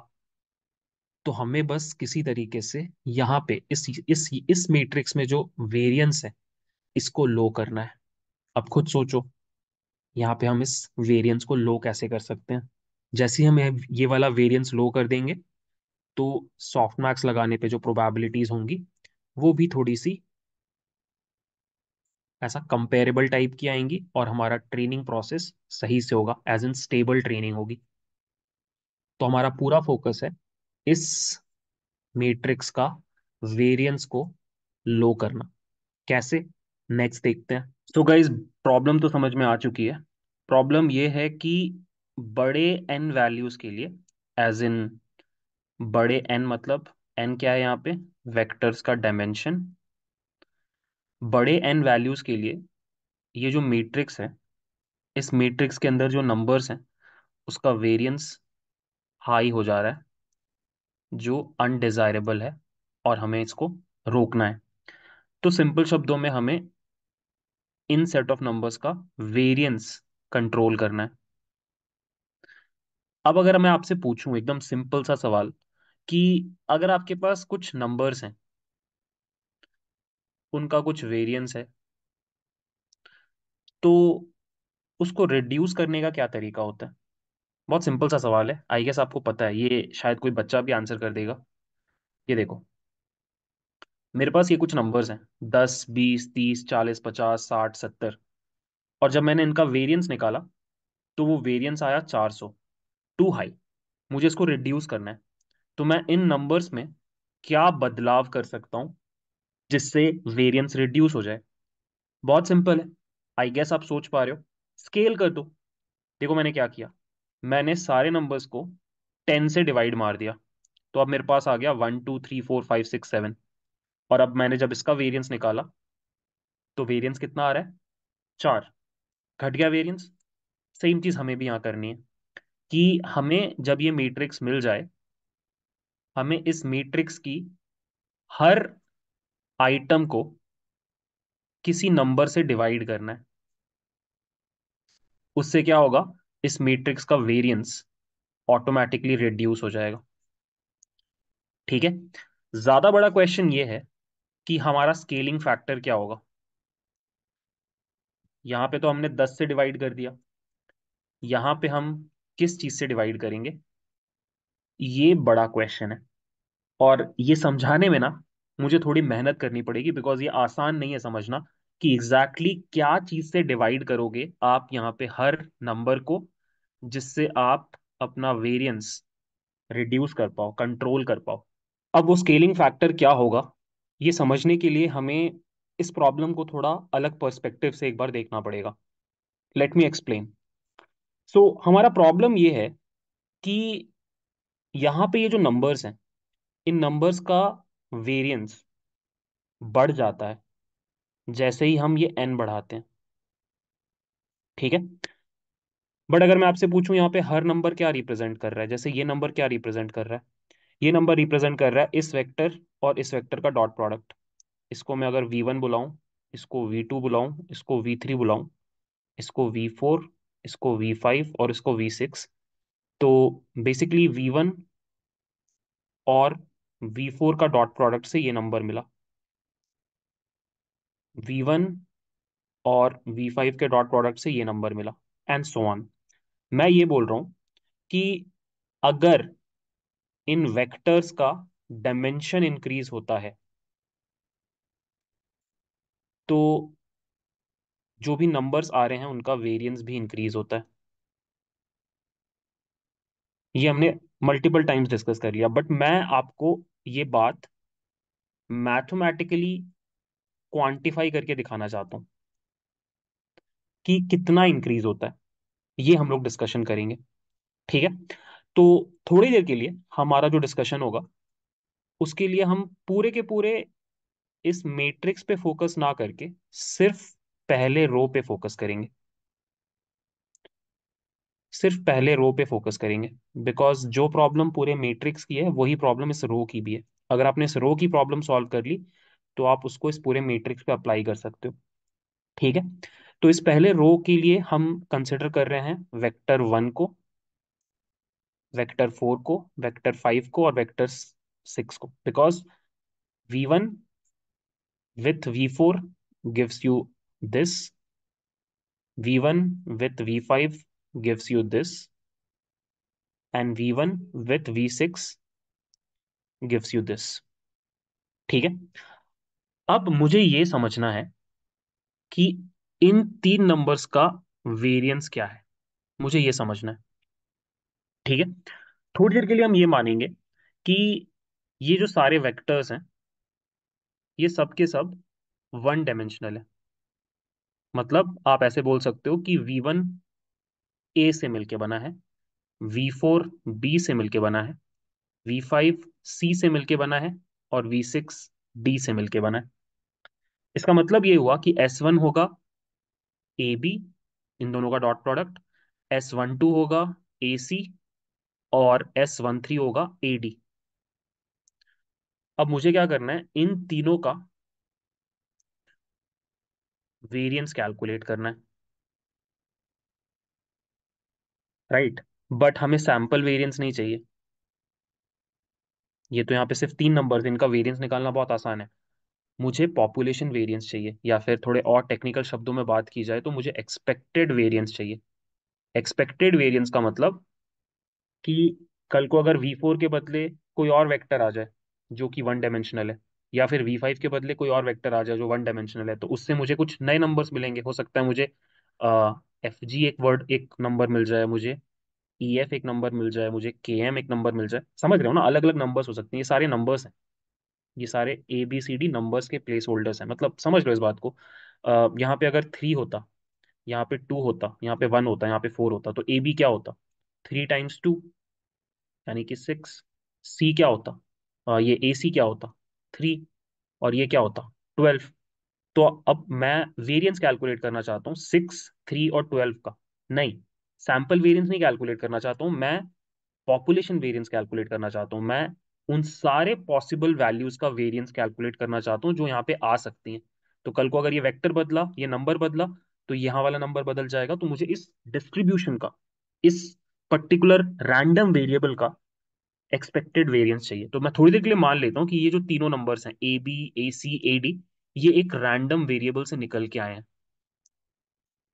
तो हमें बस किसी तरीके से यहाँ पे इस इस इस मैट्रिक्स में जो वेरियंस है इसको लो करना है अब खुद सोचो यहाँ पे हम इस वेरियंस को लो कैसे कर सकते हैं जैसे हम ये वाला वेरियंस लो कर देंगे तो सॉफ्ट मैक्स लगाने पे जो प्रोबेबिलिटीज होंगी वो भी थोड़ी सी ऐसा कंपेरेबल टाइप की आएंगी और हमारा ट्रेनिंग प्रोसेस सही से होगा एज इन स्टेबल ट्रेनिंग होगी तो हमारा पूरा फोकस है इस मैट्रिक्स का वेरिएंस को लो करना कैसे नेक्स्ट देखते हैं सो गाइस प्रॉब्लम तो समझ में आ चुकी है प्रॉब्लम ये है कि बड़े एन वैल्यूज के लिए एज इन बड़े एन मतलब एन क्या है यहाँ पे वेक्टर्स का डायमेंशन बड़े एन वैल्यूज़ के लिए ये जो मैट्रिक्स है इस मैट्रिक्स के अंदर जो नंबर्स हैं उसका वेरिएंस हाई हो जा रहा है जो अनडिज़ायरेबल है और हमें इसको रोकना है तो सिंपल शब्दों में हमें इन सेट ऑफ नंबर्स का वेरिएंस कंट्रोल करना है अब अगर मैं आपसे पूछूं एकदम सिंपल सा सवाल कि अगर आपके पास कुछ नंबर्स हैं उनका कुछ वेरिएंस है तो उसको रिड्यूस करने का क्या तरीका होता है बहुत सिंपल सा सवाल है आई गेस आपको पता है ये शायद कोई बच्चा भी आंसर कर देगा ये देखो मेरे पास ये कुछ नंबर्स हैं दस बीस तीस चालीस पचास साठ सत्तर और जब मैंने इनका वेरिएंस निकाला तो वो वेरिएंस आया चार सौ टू हाई मुझे इसको रिड्यूस करना है तो मैं इन नंबर्स में क्या बदलाव कर सकता हूँ जिससे वेरियंस रिड्यूस हो जाए बहुत सिंपल है आई गेस आप सोच पा रहे हो स्केल कर दो देखो मैंने क्या किया मैंने सारे नंबर्स को टेन से डिवाइड मार दिया तो अब मेरे पास आ गया one two three four five six seven और अब मैंने जब इसका वेरियंस निकाला तो वेरियंस कितना आ रहा है चार घट गया वेरियंस सेम चीज़ हमें भी यहाँ करनी है कि हमें जब ये मैट्रिक्स मिल जाए हमें इस मैट्रिक्स की हर आइटम को किसी नंबर से डिवाइड करना है उससे क्या होगा इस मैट्रिक्स का वेरिएंस ऑटोमेटिकली रिड्यूस हो जाएगा ठीक है ज्यादा बड़ा क्वेश्चन ये है कि हमारा स्केलिंग फैक्टर क्या होगा यहां पे तो हमने 10 से डिवाइड कर दिया यहां पे हम किस चीज से डिवाइड करेंगे ये बड़ा क्वेश्चन है और ये समझाने में ना मुझे थोड़ी मेहनत करनी पड़ेगी बिकॉज ये आसान नहीं है समझना कि एग्जैक्टली exactly क्या चीज से डिवाइड करोगे आप यहाँ पे हर नंबर को जिससे आप अपना वेरियंस रिड्यूस कर पाओ कंट्रोल कर पाओ अब वो स्केलिंग फैक्टर क्या होगा ये समझने के लिए हमें इस प्रॉब्लम को थोड़ा अलग पर्सपेक्टिव से एक बार देखना पड़ेगा लेट मी एक्सप्लेन सो हमारा प्रॉब्लम ये है कि यहाँ पे ये जो नंबर्स हैं इन नंबर्स का वेरिएंस बढ़ जाता है जैसे ही हम ये एन बढ़ाते हैं ठीक है बट अगर मैं आपसे पूछूं यहाँ पे हर नंबर क्या रिप्रेजेंट कर रहा है जैसे ये नंबर क्या रिप्रेजेंट कर रहा है ये नंबर रिप्रेजेंट कर रहा है इस वेक्टर और इस वेक्टर का डॉट प्रोडक्ट इसको मैं अगर वी वन बुलाऊं इसको वी टू बुलाऊं इसको वी थ्री बुलाऊं इसको वी फोर इसको वी फाइव और इसको वी सिक्स तो बेसिकली वी वन और v4 फोर का डॉट प्रोडक्ट से ये नंबर मिला वी वन और वी फाइव के डॉट प्रोडक्ट से ये नंबर मिला एंड सो ऑन मैं ये बोल रहा हूं कि अगर इन वेक्टर्स का डायमेंशन इंक्रीज होता है तो जो भी नंबर्स आ रहे हैं उनका वेरिएंस भी इंक्रीज होता है ये हमने मल्टीपल टाइम्स डिस्कस कर लिया बट मैं आपको ये बात मैथमेटिकली क्वांटिफाई करके दिखाना चाहता हूं कि कितना इंक्रीज होता है ये हम लोग डिस्कशन करेंगे ठीक है तो थोड़ी देर के लिए हमारा जो डिस्कशन होगा उसके लिए हम पूरे के पूरे इस मैट्रिक्स पे फोकस ना करके सिर्फ पहले रो पे फोकस करेंगे सिर्फ पहले रो पे फोकस करेंगे बिकॉज जो प्रॉब्लम पूरे मैट्रिक्स की है वही प्रॉब्लम इस रो की भी है अगर आपने इस रो की प्रॉब्लम सॉल्व कर ली तो आप उसको इस पूरे मैट्रिक्स पे अप्लाई कर सकते हो ठीक है तो इस पहले रो के लिए हम कंसिडर कर रहे हैं वेक्टर वन को वेक्टर फोर को वेक्टर फाइव को और वेक्टर सिक्स को because V one with V four gives you this V one with V five gives you this. And V1 with V6 gives you this. ठीक है अब मुझे ये समझना है कि इन तीन नंबर्स का वेरिएंस क्या है मुझे ये समझना है ठीक है थोड़ी देर के लिए हम ये मानेंगे कि ये जो सारे वेक्टर्स हैं ये सब के सब वन डायमेंशनल है मतलब आप ऐसे बोल सकते हो कि v1 ए से मिलके बना है वी फोर बी से मिलके बना है वी फाइव सी से मिलके बना है और वी सिक्स डी से मिलके बना है इसका मतलब ये हुआ कि एस वन होगा ए बी इन दोनों का dot product as one two होगा ए सी और एस वन थ्री होगा ए डी अब मुझे क्या करना है इन तीनों का वेरिएंस कैलकुलेट करना है राइट बट हमें सैम्पल वेरियंस नहीं चाहिए ये तो यहाँ पे सिर्फ तीन नंबर इनका वेरियंस निकालना बहुत आसान है मुझे पॉपुलेशन वेरियंस चाहिए या फिर थोड़े और टेक्निकल शब्दों में बात की जाए तो मुझे एक्सपेक्टेड वेरियंस चाहिए एक्सपेक्टेड वेरियंस का मतलब कि कल को अगर वी फोर के बदले कोई और वेक्टर आ जाए जो कि वन डायमेंशनल है या फिर वी फाइव के बदले कोई और वेक्टर आ जाए जो वन डायमेंशनल है तो उससे मुझे कुछ नए नंबर्स मिलेंगे हो सकता है मुझे एफ जी एक वर्ड एक नंबर मिल जाए मुझे ई e एफ एक नंबर मिल जाए मुझे के एम एक नंबर मिल जाए समझ रहे हो ना अलग अलग नंबर्स हो सकते हैं ये सारे नंबर्स हैं ये सारे A B C D numbers के प्लेस होल्डर्स हैं मतलब समझ लो इस बात को यहाँ पे अगर थ्री होता यहाँ पे टू होता यहाँ पे वन होता यहाँ पे फोर होता तो ए बी क्या होता थ्री टाइम्स टू यानी कि सिक्स सी क्या होता ये ए सी क्या होता थ्री और ये क्या होता ट्वेल्व तो अब मैं वेरिएंस कैलकुलेट करना चाहता हूँ सिक्स थ्री और ट्वेल्व का नहीं सैंपल वेरिएंस नहीं कैलकुलेट करना चाहता हूँ मैं पॉपुलेशन वेरिएंस कैलकुलेट करना चाहता हूँ मैं उन सारे पॉसिबल वैल्यूज का वेरिएंस कैलकुलेट करना चाहता हूँ जो यहाँ पे आ सकती हैं तो कल को अगर ये वेक्टर बदला ये नंबर बदला तो यहाँ वाला नंबर बदल जाएगा तो मुझे इस डिस्ट्रीब्यूशन का इस पर्टिकुलर रैंडम वेरिएबल का एक्सपेक्टेड वेरिएंस चाहिए तो मैं थोड़ी देर के लिए मान लेता हूँ कि ये जो तीनों नंबर्स हैं A B A C A D ये एक रैंडम वेरिएबल से निकल के आए हैं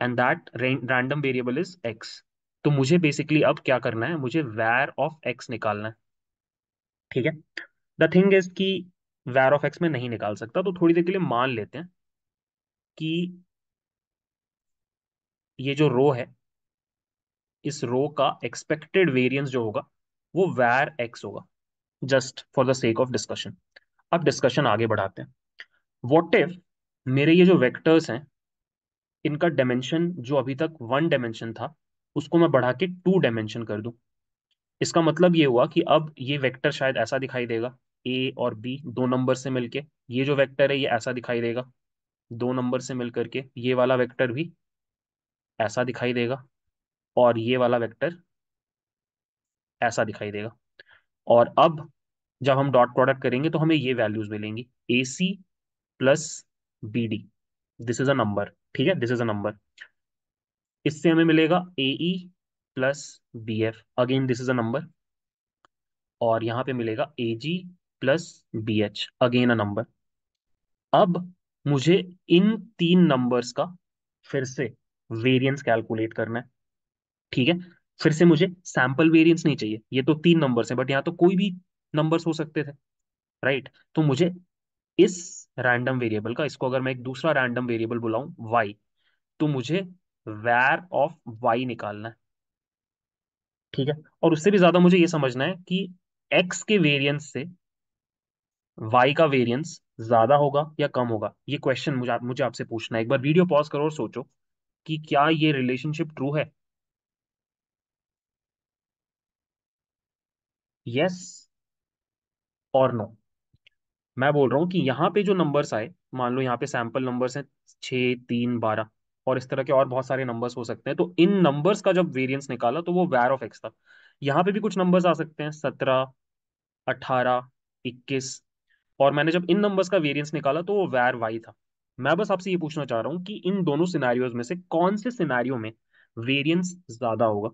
and that random variable is X तो मुझे बेसिकली अब क्या करना है मुझे वैर ऑफ एक्स निकालना है ठीक है द थिंग इज कि वैर ऑफ एक्स में नहीं निकाल सकता तो थोड़ी देर के लिए मान लेते हैं कि ये जो रो है इस रो का एक्सपेक्टेड वेरियंस जो होगा वो वैर एक्स होगा just for the sake of discussion अब डिस्कशन आगे बढ़ाते हैं वॉट इफ मेरे ये जो वेक्टर्स हैं इनका डायमेंशन जो अभी तक वन डायमेंशन था उसको मैं बढ़ा के टू डायमेंशन कर दूं इसका मतलब ये हुआ कि अब ये वेक्टर शायद ऐसा दिखाई देगा ए और बी दो नंबर से मिलके ये जो वेक्टर है ये ऐसा दिखाई देगा दो नंबर से मिल करके ये वाला वेक्टर भी ऐसा दिखाई देगा और ये वाला वेक्टर ऐसा दिखाई देगा और अब जब हम डॉट प्रोडक्ट करेंगे तो हमें ये वैल्यूज मिलेंगी A C plus B D this is a number ठीक है दिस इज अ नंबर इससे हमें मिलेगा A E e plus B F again this is a number और यहां पे मिलेगा A G plus B H again a number अब मुझे इन तीन नंबर्स का फिर से वेरिएंस कैलकुलेट करना है ठीक है फिर से मुझे सैंपल वेरिएंस नहीं चाहिए ये तो तीन नंबर्स हैं बट यहाँ तो कोई भी नंबर्स हो सकते थे राइट तो मुझे इस रैंडम वेरिएबल का इसको अगर मैं एक दूसरा रैंडम वेरिएबल बुलाऊं वाई तो मुझे वैर ऑफ वाई निकालना है ठीक है और उससे भी ज्यादा मुझे ये समझना है कि एक्स के वेरियंस से वाई का वेरियंस ज्यादा होगा या कम होगा ये क्वेश्चन मुझे मुझे आपसे पूछना है एक बार वीडियो पॉज करो और सोचो कि क्या ये रिलेशनशिप ट्रू है यस और नो मैं बोल रहा हूँ कि यहाँ पे जो नंबर्स आए मान लो यहाँ पे सैम्पल नंबर्स हैं छः तीन बारह और इस तरह के और बहुत सारे नंबर्स हो सकते हैं तो इन नंबर्स का जब वेरिएंस निकाला तो वो वैर ऑफ एक्स था यहाँ पे भी कुछ नंबर्स आ सकते हैं सत्रह अट्ठारह इक्कीस और मैंने जब इन नंबर्स का वेरिएंस निकाला तो वो वैर वाई था मैं बस आपसे ये पूछना चाह रहा हूँ कि इन दोनों सिनारियोज में से कौन से सिनारियो में वेरियंस ज्यादा होगा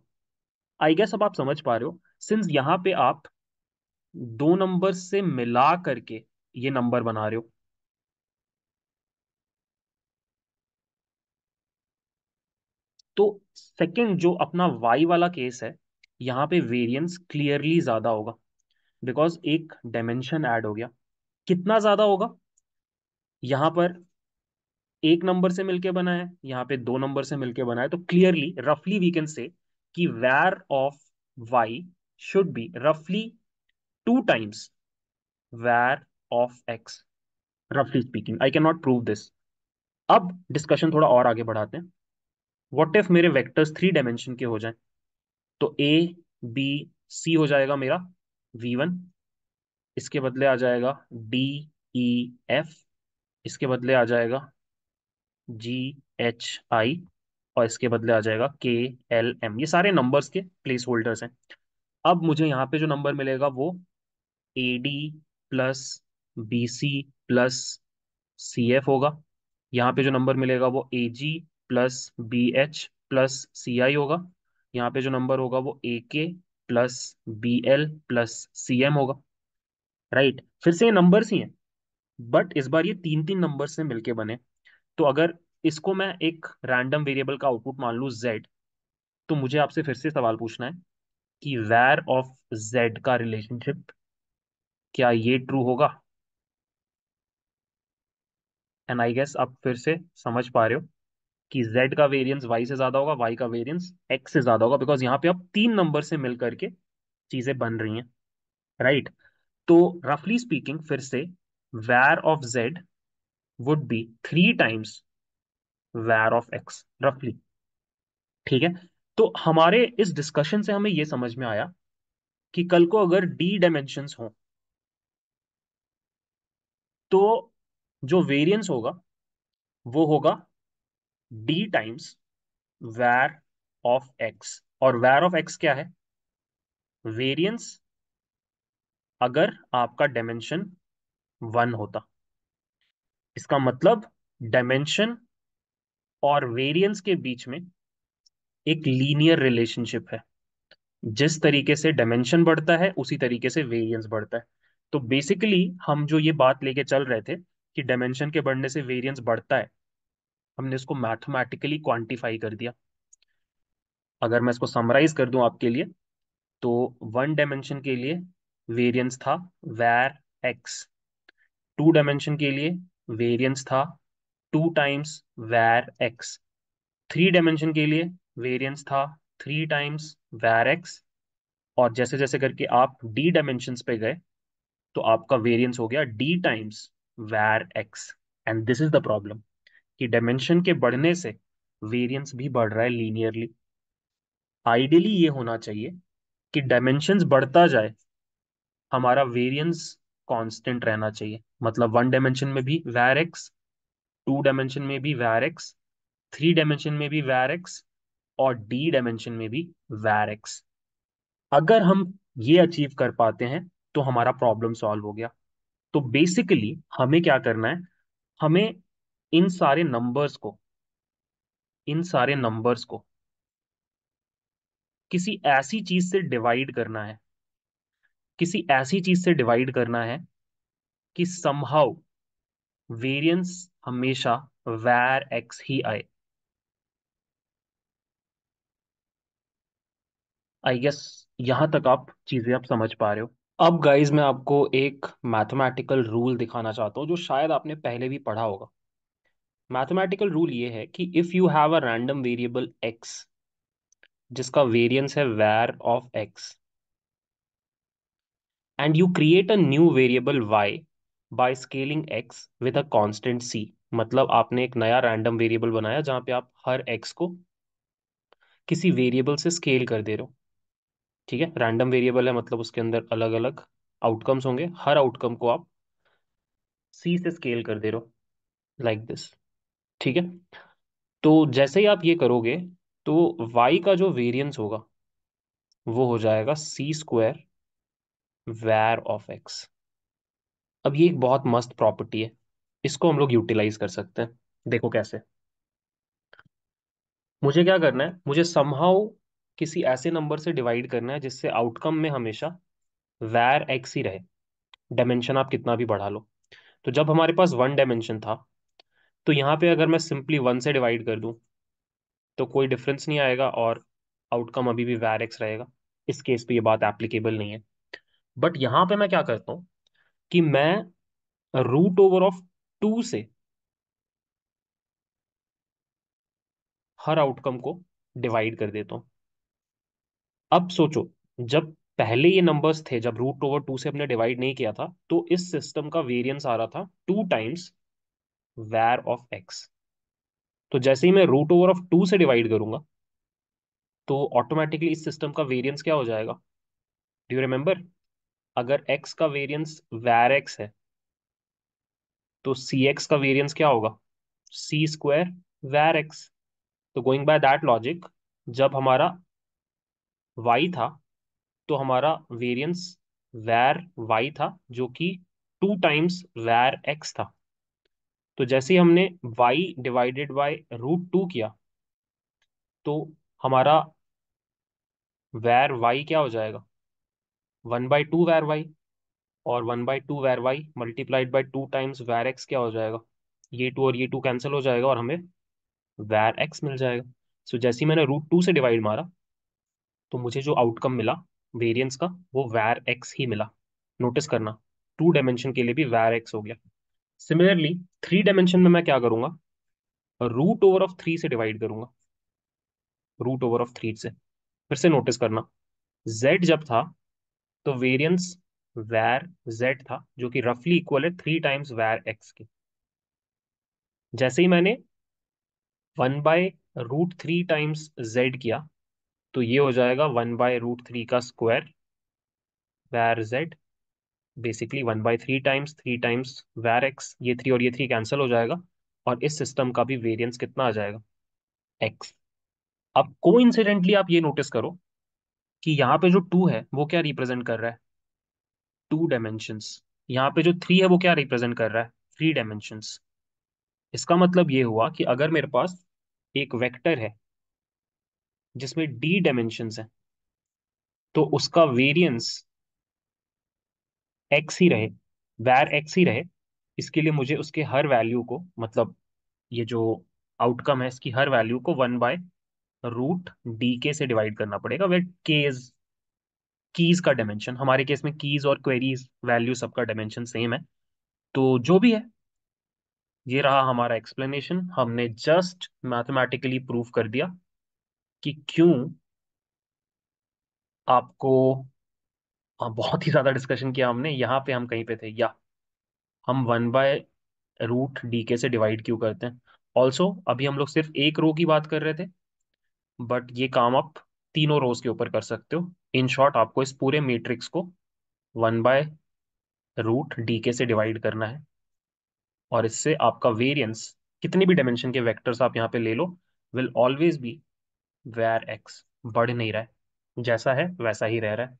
आई गेस अब आप समझ पा रहे हो सिंस यहाँ पे आप दो नंबर से मिला करके ये नंबर बना रहे हो तो सेकंड जो अपना वाई वाला केस है यहां पे वेरिएंस क्लियरली ज्यादा होगा बिकॉज एक डायमेंशन ऐड हो गया कितना ज्यादा होगा यहां पर एक नंबर से मिलके बना है यहां पे दो नंबर से मिलके बना है तो क्लियरली रफली वी कैन से कि var of why should be रफली to times var of x रफली speaking I can not prove this अब डिस्कशन थोड़ा और आगे बढ़ाते हैं वॉट इफ मेरे वैक्टर्स थ्री डायमेंशन के हो जाए तो ए बी सी हो जाएगा मेरा वी वन इसके बदले आ जाएगा डी ई एफ इसके बदले आ जाएगा जी एच आई और इसके बदले आ जाएगा के एल एम ये सारे नंबर्स के प्लेस होल्डर्स हैं अब मुझे यहाँ पे जो नंबर मिलेगा वो A D plus B C plus C F होगा यहाँ पे जो नंबर मिलेगा वो A G plus B H plus C I होगा यहाँ पे जो नंबर होगा वो A K plus B L plus C M होगा राइट right. फिर से ये नंबर्स ही हैं बट इस बार ये तीन तीन नंबर से मिलके बने तो अगर इसको मैं एक रैंडम वेरिएबल का आउटपुट मान लू जेड तो मुझे आपसे फिर से सवाल पूछना है कि वेर ऑफ जेड का रिलेशनशिप क्या ये ट्रू होगा एंड आई गेस आप फिर से समझ पा रहे हो कि z का वेरियंस y से ज्यादा होगा y का वेरियंस x से ज्यादा होगा बिकॉज यहाँ पे आप तीन नंबर से मिल करके चीजें बन रही हैं राइट right? तो रफली स्पीकिंग फिर से var of z would be three times var of x रफली ठीक है तो हमारे इस डिस्कशन से हमें यह समझ में आया कि कल को अगर d डायमेंशन हो तो जो वेरियंस होगा वो होगा D times var of X और वैर ऑफ एक्स क्या है वेरियंस अगर आपका डायमेंशन वन होता इसका मतलब डायमेंशन और वेरियंस के बीच में एक लीनियर रिलेशनशिप है जिस तरीके से डायमेंशन बढ़ता है उसी तरीके से वेरियंस बढ़ता है तो बेसिकली हम जो ये बात लेके चल रहे थे कि डायमेंशन के बढ़ने से वेरिएंस बढ़ता है हमने इसको मैथमेटिकली क्वांटिफाई कर दिया अगर मैं इसको समराइज कर दूं आपके लिए तो वन डायमेंशन के लिए वेरिएंस था वैर एक्स टू डायमेंशन के लिए वेरिएंस था two times var X three dimension के लिए वेरियंस था थ्री टाइम्स वैर एक्स और जैसे जैसे करके आप डी डायमेंशन पे गए तो आपका वेरिएंस हो गया D times var X and this is the problem कि डायमेंशन के बढ़ने से वेरिएंस भी बढ़ रहा है लीनियरली आइडियली ये होना चाहिए कि डायमेंशन बढ़ता जाए हमारा वेरिएंस कांस्टेंट रहना चाहिए मतलब वन डायमेंशन में भी वैर एक्स टू डायमेंशन में भी वैर एक्स थ्री डायमेंशन में भी वैर एक्स और डी डायमेंशन में भी वैर एक्स अगर हम ये अचीव कर पाते हैं तो हमारा प्रॉब्लम सॉल्व हो गया तो बेसिकली हमें क्या करना है हमें इन सारे नंबर्स को इन सारे नंबर्स को किसी ऐसी चीज से डिवाइड करना है किसी ऐसी चीज से डिवाइड करना है कि समहाउ वेरिएंस हमेशा वैर एक्स ही आए आई गेस यहां तक आप चीजें आप समझ पा रहे हो अब गाइज मैं आपको एक मैथमेटिकल रूल दिखाना चाहता हूँ जो शायद आपने पहले भी पढ़ा होगा मैथमेटिकल रूल ये है कि if you have a random variable X जिसका वेरिएंस है var of X and you create a new variable Y by scaling X with a constant C मतलब आपने एक नया रैंडम वेरिएबल बनाया जहाँ पे आप हर एक्स को किसी वेरिएबल से स्केल कर दे रहे हो ठीक है रैंडम वेरिएबल है मतलब उसके अंदर अलग अलग आउटकम्स होंगे हर आउटकम को आप सी से स्केल कर दे रहे हो लाइक दिस ठीक है तो जैसे ही आप ये करोगे तो वाई का जो वेरियंस होगा वो हो जाएगा C square var of X अब ये एक बहुत मस्त प्रॉपर्टी है इसको हम लोग यूटिलाइज कर सकते हैं देखो कैसे मुझे क्या करना है मुझे समहाउ किसी ऐसे नंबर से डिवाइड करना है जिससे आउटकम में हमेशा वैर एक्स ही रहे डायमेंशन आप कितना भी बढ़ा लो तो जब हमारे पास वन डायमेंशन था तो यहाँ पे अगर मैं सिंपली वन से डिवाइड कर दूँ तो कोई डिफरेंस नहीं आएगा और आउटकम अभी भी वैर एक्स रहेगा इस केस पे ये बात एप्लीकेबल नहीं है बट यहाँ पे मैं क्या करता हूँ कि मैं रूट ओवर ऑफ टू से हर आउटकम को डिवाइड कर देता हूँ अब सोचो जब पहले ये नंबर्स थे जब रूट ओवर टू से हमने डिवाइड नहीं किया था तो इस सिस्टम का वेरियंस आ रहा था two times var of X तो जैसे ही मैं रूट ओवर ऑफ टू से डिवाइड करूंगा तो ऑटोमेटिकली इस सिस्टम का वेरियंस क्या हो जाएगा डू यू रिमेंबर अगर एक्स का वेरियंस वैर एक्स है तो सी एक्स का वेरियंस क्या होगा सी स्क्वायर वैर एक्स तो गोइंग बाय दैट लॉजिक जब हमारा वाई था तो हमारा वेरियंस वैर वाई था जो कि टू टाइम्स वैर एक्स था तो जैसे ही हमने Y divided by root two किया तो हमारा वैर वाई क्या हो जाएगा one by two var Y और one by two var Y multiplied by two times var X क्या हो जाएगा ये टू और ये टू कैंसिल हो जाएगा और हमें वैर एक्स मिल जाएगा सो so, जैसे ही मैंने रूट टू से डिवाइड मारा तो मुझे जो आउटकम मिला वेरियंस का वो वैर एक्स ही मिला नोटिस करना टू डायमेंशन के लिए भी वैर एक्स हो गया सिमिलरली थ्री डायमेंशन में मैं क्या करूंगा रूट ओवर ऑफ थ्री से डिवाइड करूंगा रूट ओवर ऑफ थ्री से फिर से नोटिस करना z जब था तो वेरियंस वैर z था जो कि रफली इक्वल है थ्री टाइम्स वैर x के जैसे ही मैंने one by root three times Z किया तो ये हो जाएगा वन बाय रूट थ्री का square var Z basically one by three times three times var X ये थ्री और ये थ्री कैंसिल हो जाएगा और इस सिस्टम का भी वेरियंस कितना आ जाएगा एक्स अब को इंसिडेंटली आप ये नोटिस करो कि यहाँ पे जो टू है वो क्या रिप्रेजेंट कर रहा है टू डायमेंशंस यहाँ पे जो थ्री है वो क्या रिप्रेजेंट कर रहा है थ्री डायमेंशंस इसका मतलब ये हुआ कि अगर मेरे पास एक वेक्टर है जिसमें डी डायमेंशन है तो उसका वेरियंस एक्स ही रहे वैर एक्स ही रहे इसके लिए मुझे उसके हर वैल्यू को मतलब ये जो आउटकम है इसकी हर वैल्यू को one by root D K से डिवाइड करना पड़ेगा वे केज कीज का डायमेंशन हमारे केस में कीज और क्वेरीज वैल्यू सबका डायमेंशन सेम है तो जो भी है ये रहा हमारा एक्सप्लेनेशन हमने जस्ट मैथमेटिकली प्रूव कर दिया कि क्यों आपको आ, बहुत ही ज़्यादा डिस्कशन किया हमने यहाँ पे हम कहीं पे थे या हम one by root D K से डिवाइड क्यों करते हैं ऑल्सो अभी हम लोग सिर्फ एक रो की बात कर रहे थे बट ये काम आप तीनों रोज के ऊपर कर सकते हो इन शॉर्ट आपको इस पूरे मैट्रिक्स को one by root D K से डिवाइड करना है और इससे आपका वेरिएंस कितनी भी डायमेंशन के वेक्टर्स आप यहाँ पे ले लो will always be var X बढ़ नहीं रहा है जैसा है वैसा ही रह रहा है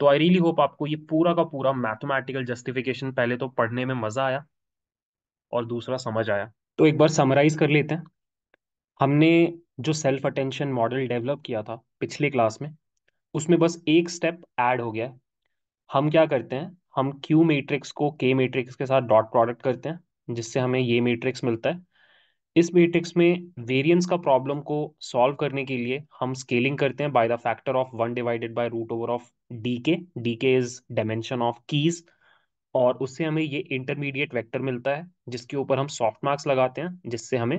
तो आई रियली होप आपको ये पूरा का पूरा मैथमेटिकल जस्टिफिकेशन पहले तो पढ़ने में मज़ा आया और दूसरा समझ आया तो एक बार समराइज कर लेते हैं हमने जो सेल्फ अटेंशन मॉडल डेवलप किया था पिछले क्लास में उसमें बस एक स्टेप ऐड हो गया हम क्या करते हैं हम क्यू मैट्रिक्स को के मैट्रिक्स के साथ डॉट प्रोडक्ट करते हैं जिससे हमें ये मैट्रिक्स मिलता है इस मैट्रिक्स में वेरिएंस का प्रॉब्लम को सॉल्व करने के लिए हम स्केलिंग करते हैं by the factor of one divided by root over of D K D K is dimension of keys और उससे हमें ये इंटरमीडिएट वेक्टर मिलता है जिसके ऊपर हम सॉफ्ट मार्क्स लगाते हैं जिससे हमें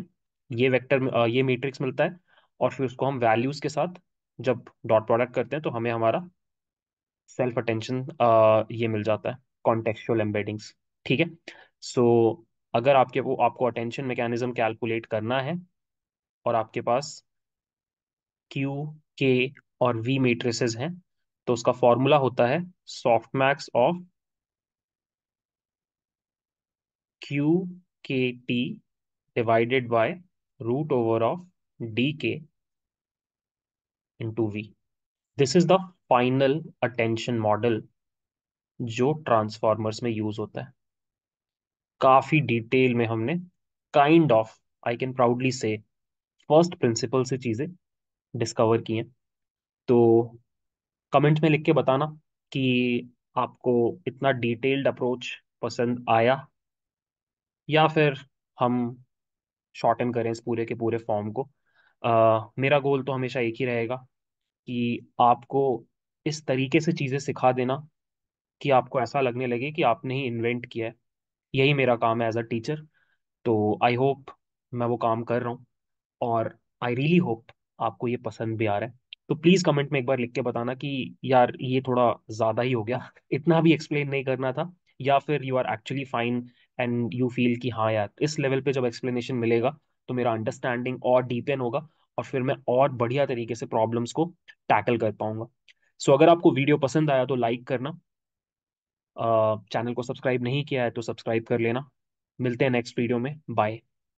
ये वेक्टर ये मैट्रिक्स मिलता है और फिर उसको हम वैल्यूज के साथ जब डॉट प्रोडक्ट करते हैं तो हमें हमारा सेल्फ अटेंशन ये मिल जाता है कॉन्टेक्चुअल एम्बेडिंग्स ठीक है सो so, अगर आपके वो आपको अटेंशन मैकेनिज्म कैलकुलेट करना है और आपके पास क्यू के और वी मेट्रिसेस हैं तो उसका फॉर्मूला होता है softmax of Q K T divided by root over of D K into V this is the final attention model जो ट्रांसफॉर्मर्स में यूज होता है काफी डिटेल में हमने kind of I can proudly say first principle से चीज़ें discover की हैं तो कमेंट में लिख के बताना कि आपको इतना डिटेल्ड अप्रोच पसंद आया या फिर हम शॉर्टन करें इस पूरे के पूरे फॉर्म को uh, मेरा गोल तो हमेशा एक ही रहेगा कि आपको इस तरीके से चीज़ें सिखा देना कि आपको ऐसा लगने लगे कि आपने ही इन्वेंट किया है यही मेरा काम है एज अ टीचर तो आई होप मैं वो काम कर रहा हूँ और आई रियली होप आपको ये पसंद भी आ रहा है तो प्लीज़ कमेंट में एक बार लिख के बताना कि यार ये थोड़ा ज़्यादा ही हो गया इतना भी एक्सप्लेन नहीं करना था या फिर you are actually fine and you feel कि हाँ यार इस लेवल पे जब एक्सप्लेनेशन मिलेगा तो मेरा अंडरस्टैंडिंग और डीपेन होगा और फिर मैं और बढ़िया तरीके से प्रॉब्लम्स को टैकल कर पाऊंगा सो so, अगर आपको वीडियो पसंद आया तो लाइक करना चैनल को सब्सक्राइब नहीं किया है तो सब्सक्राइब कर लेना मिलते हैं नेक्स्ट वीडियो में बाय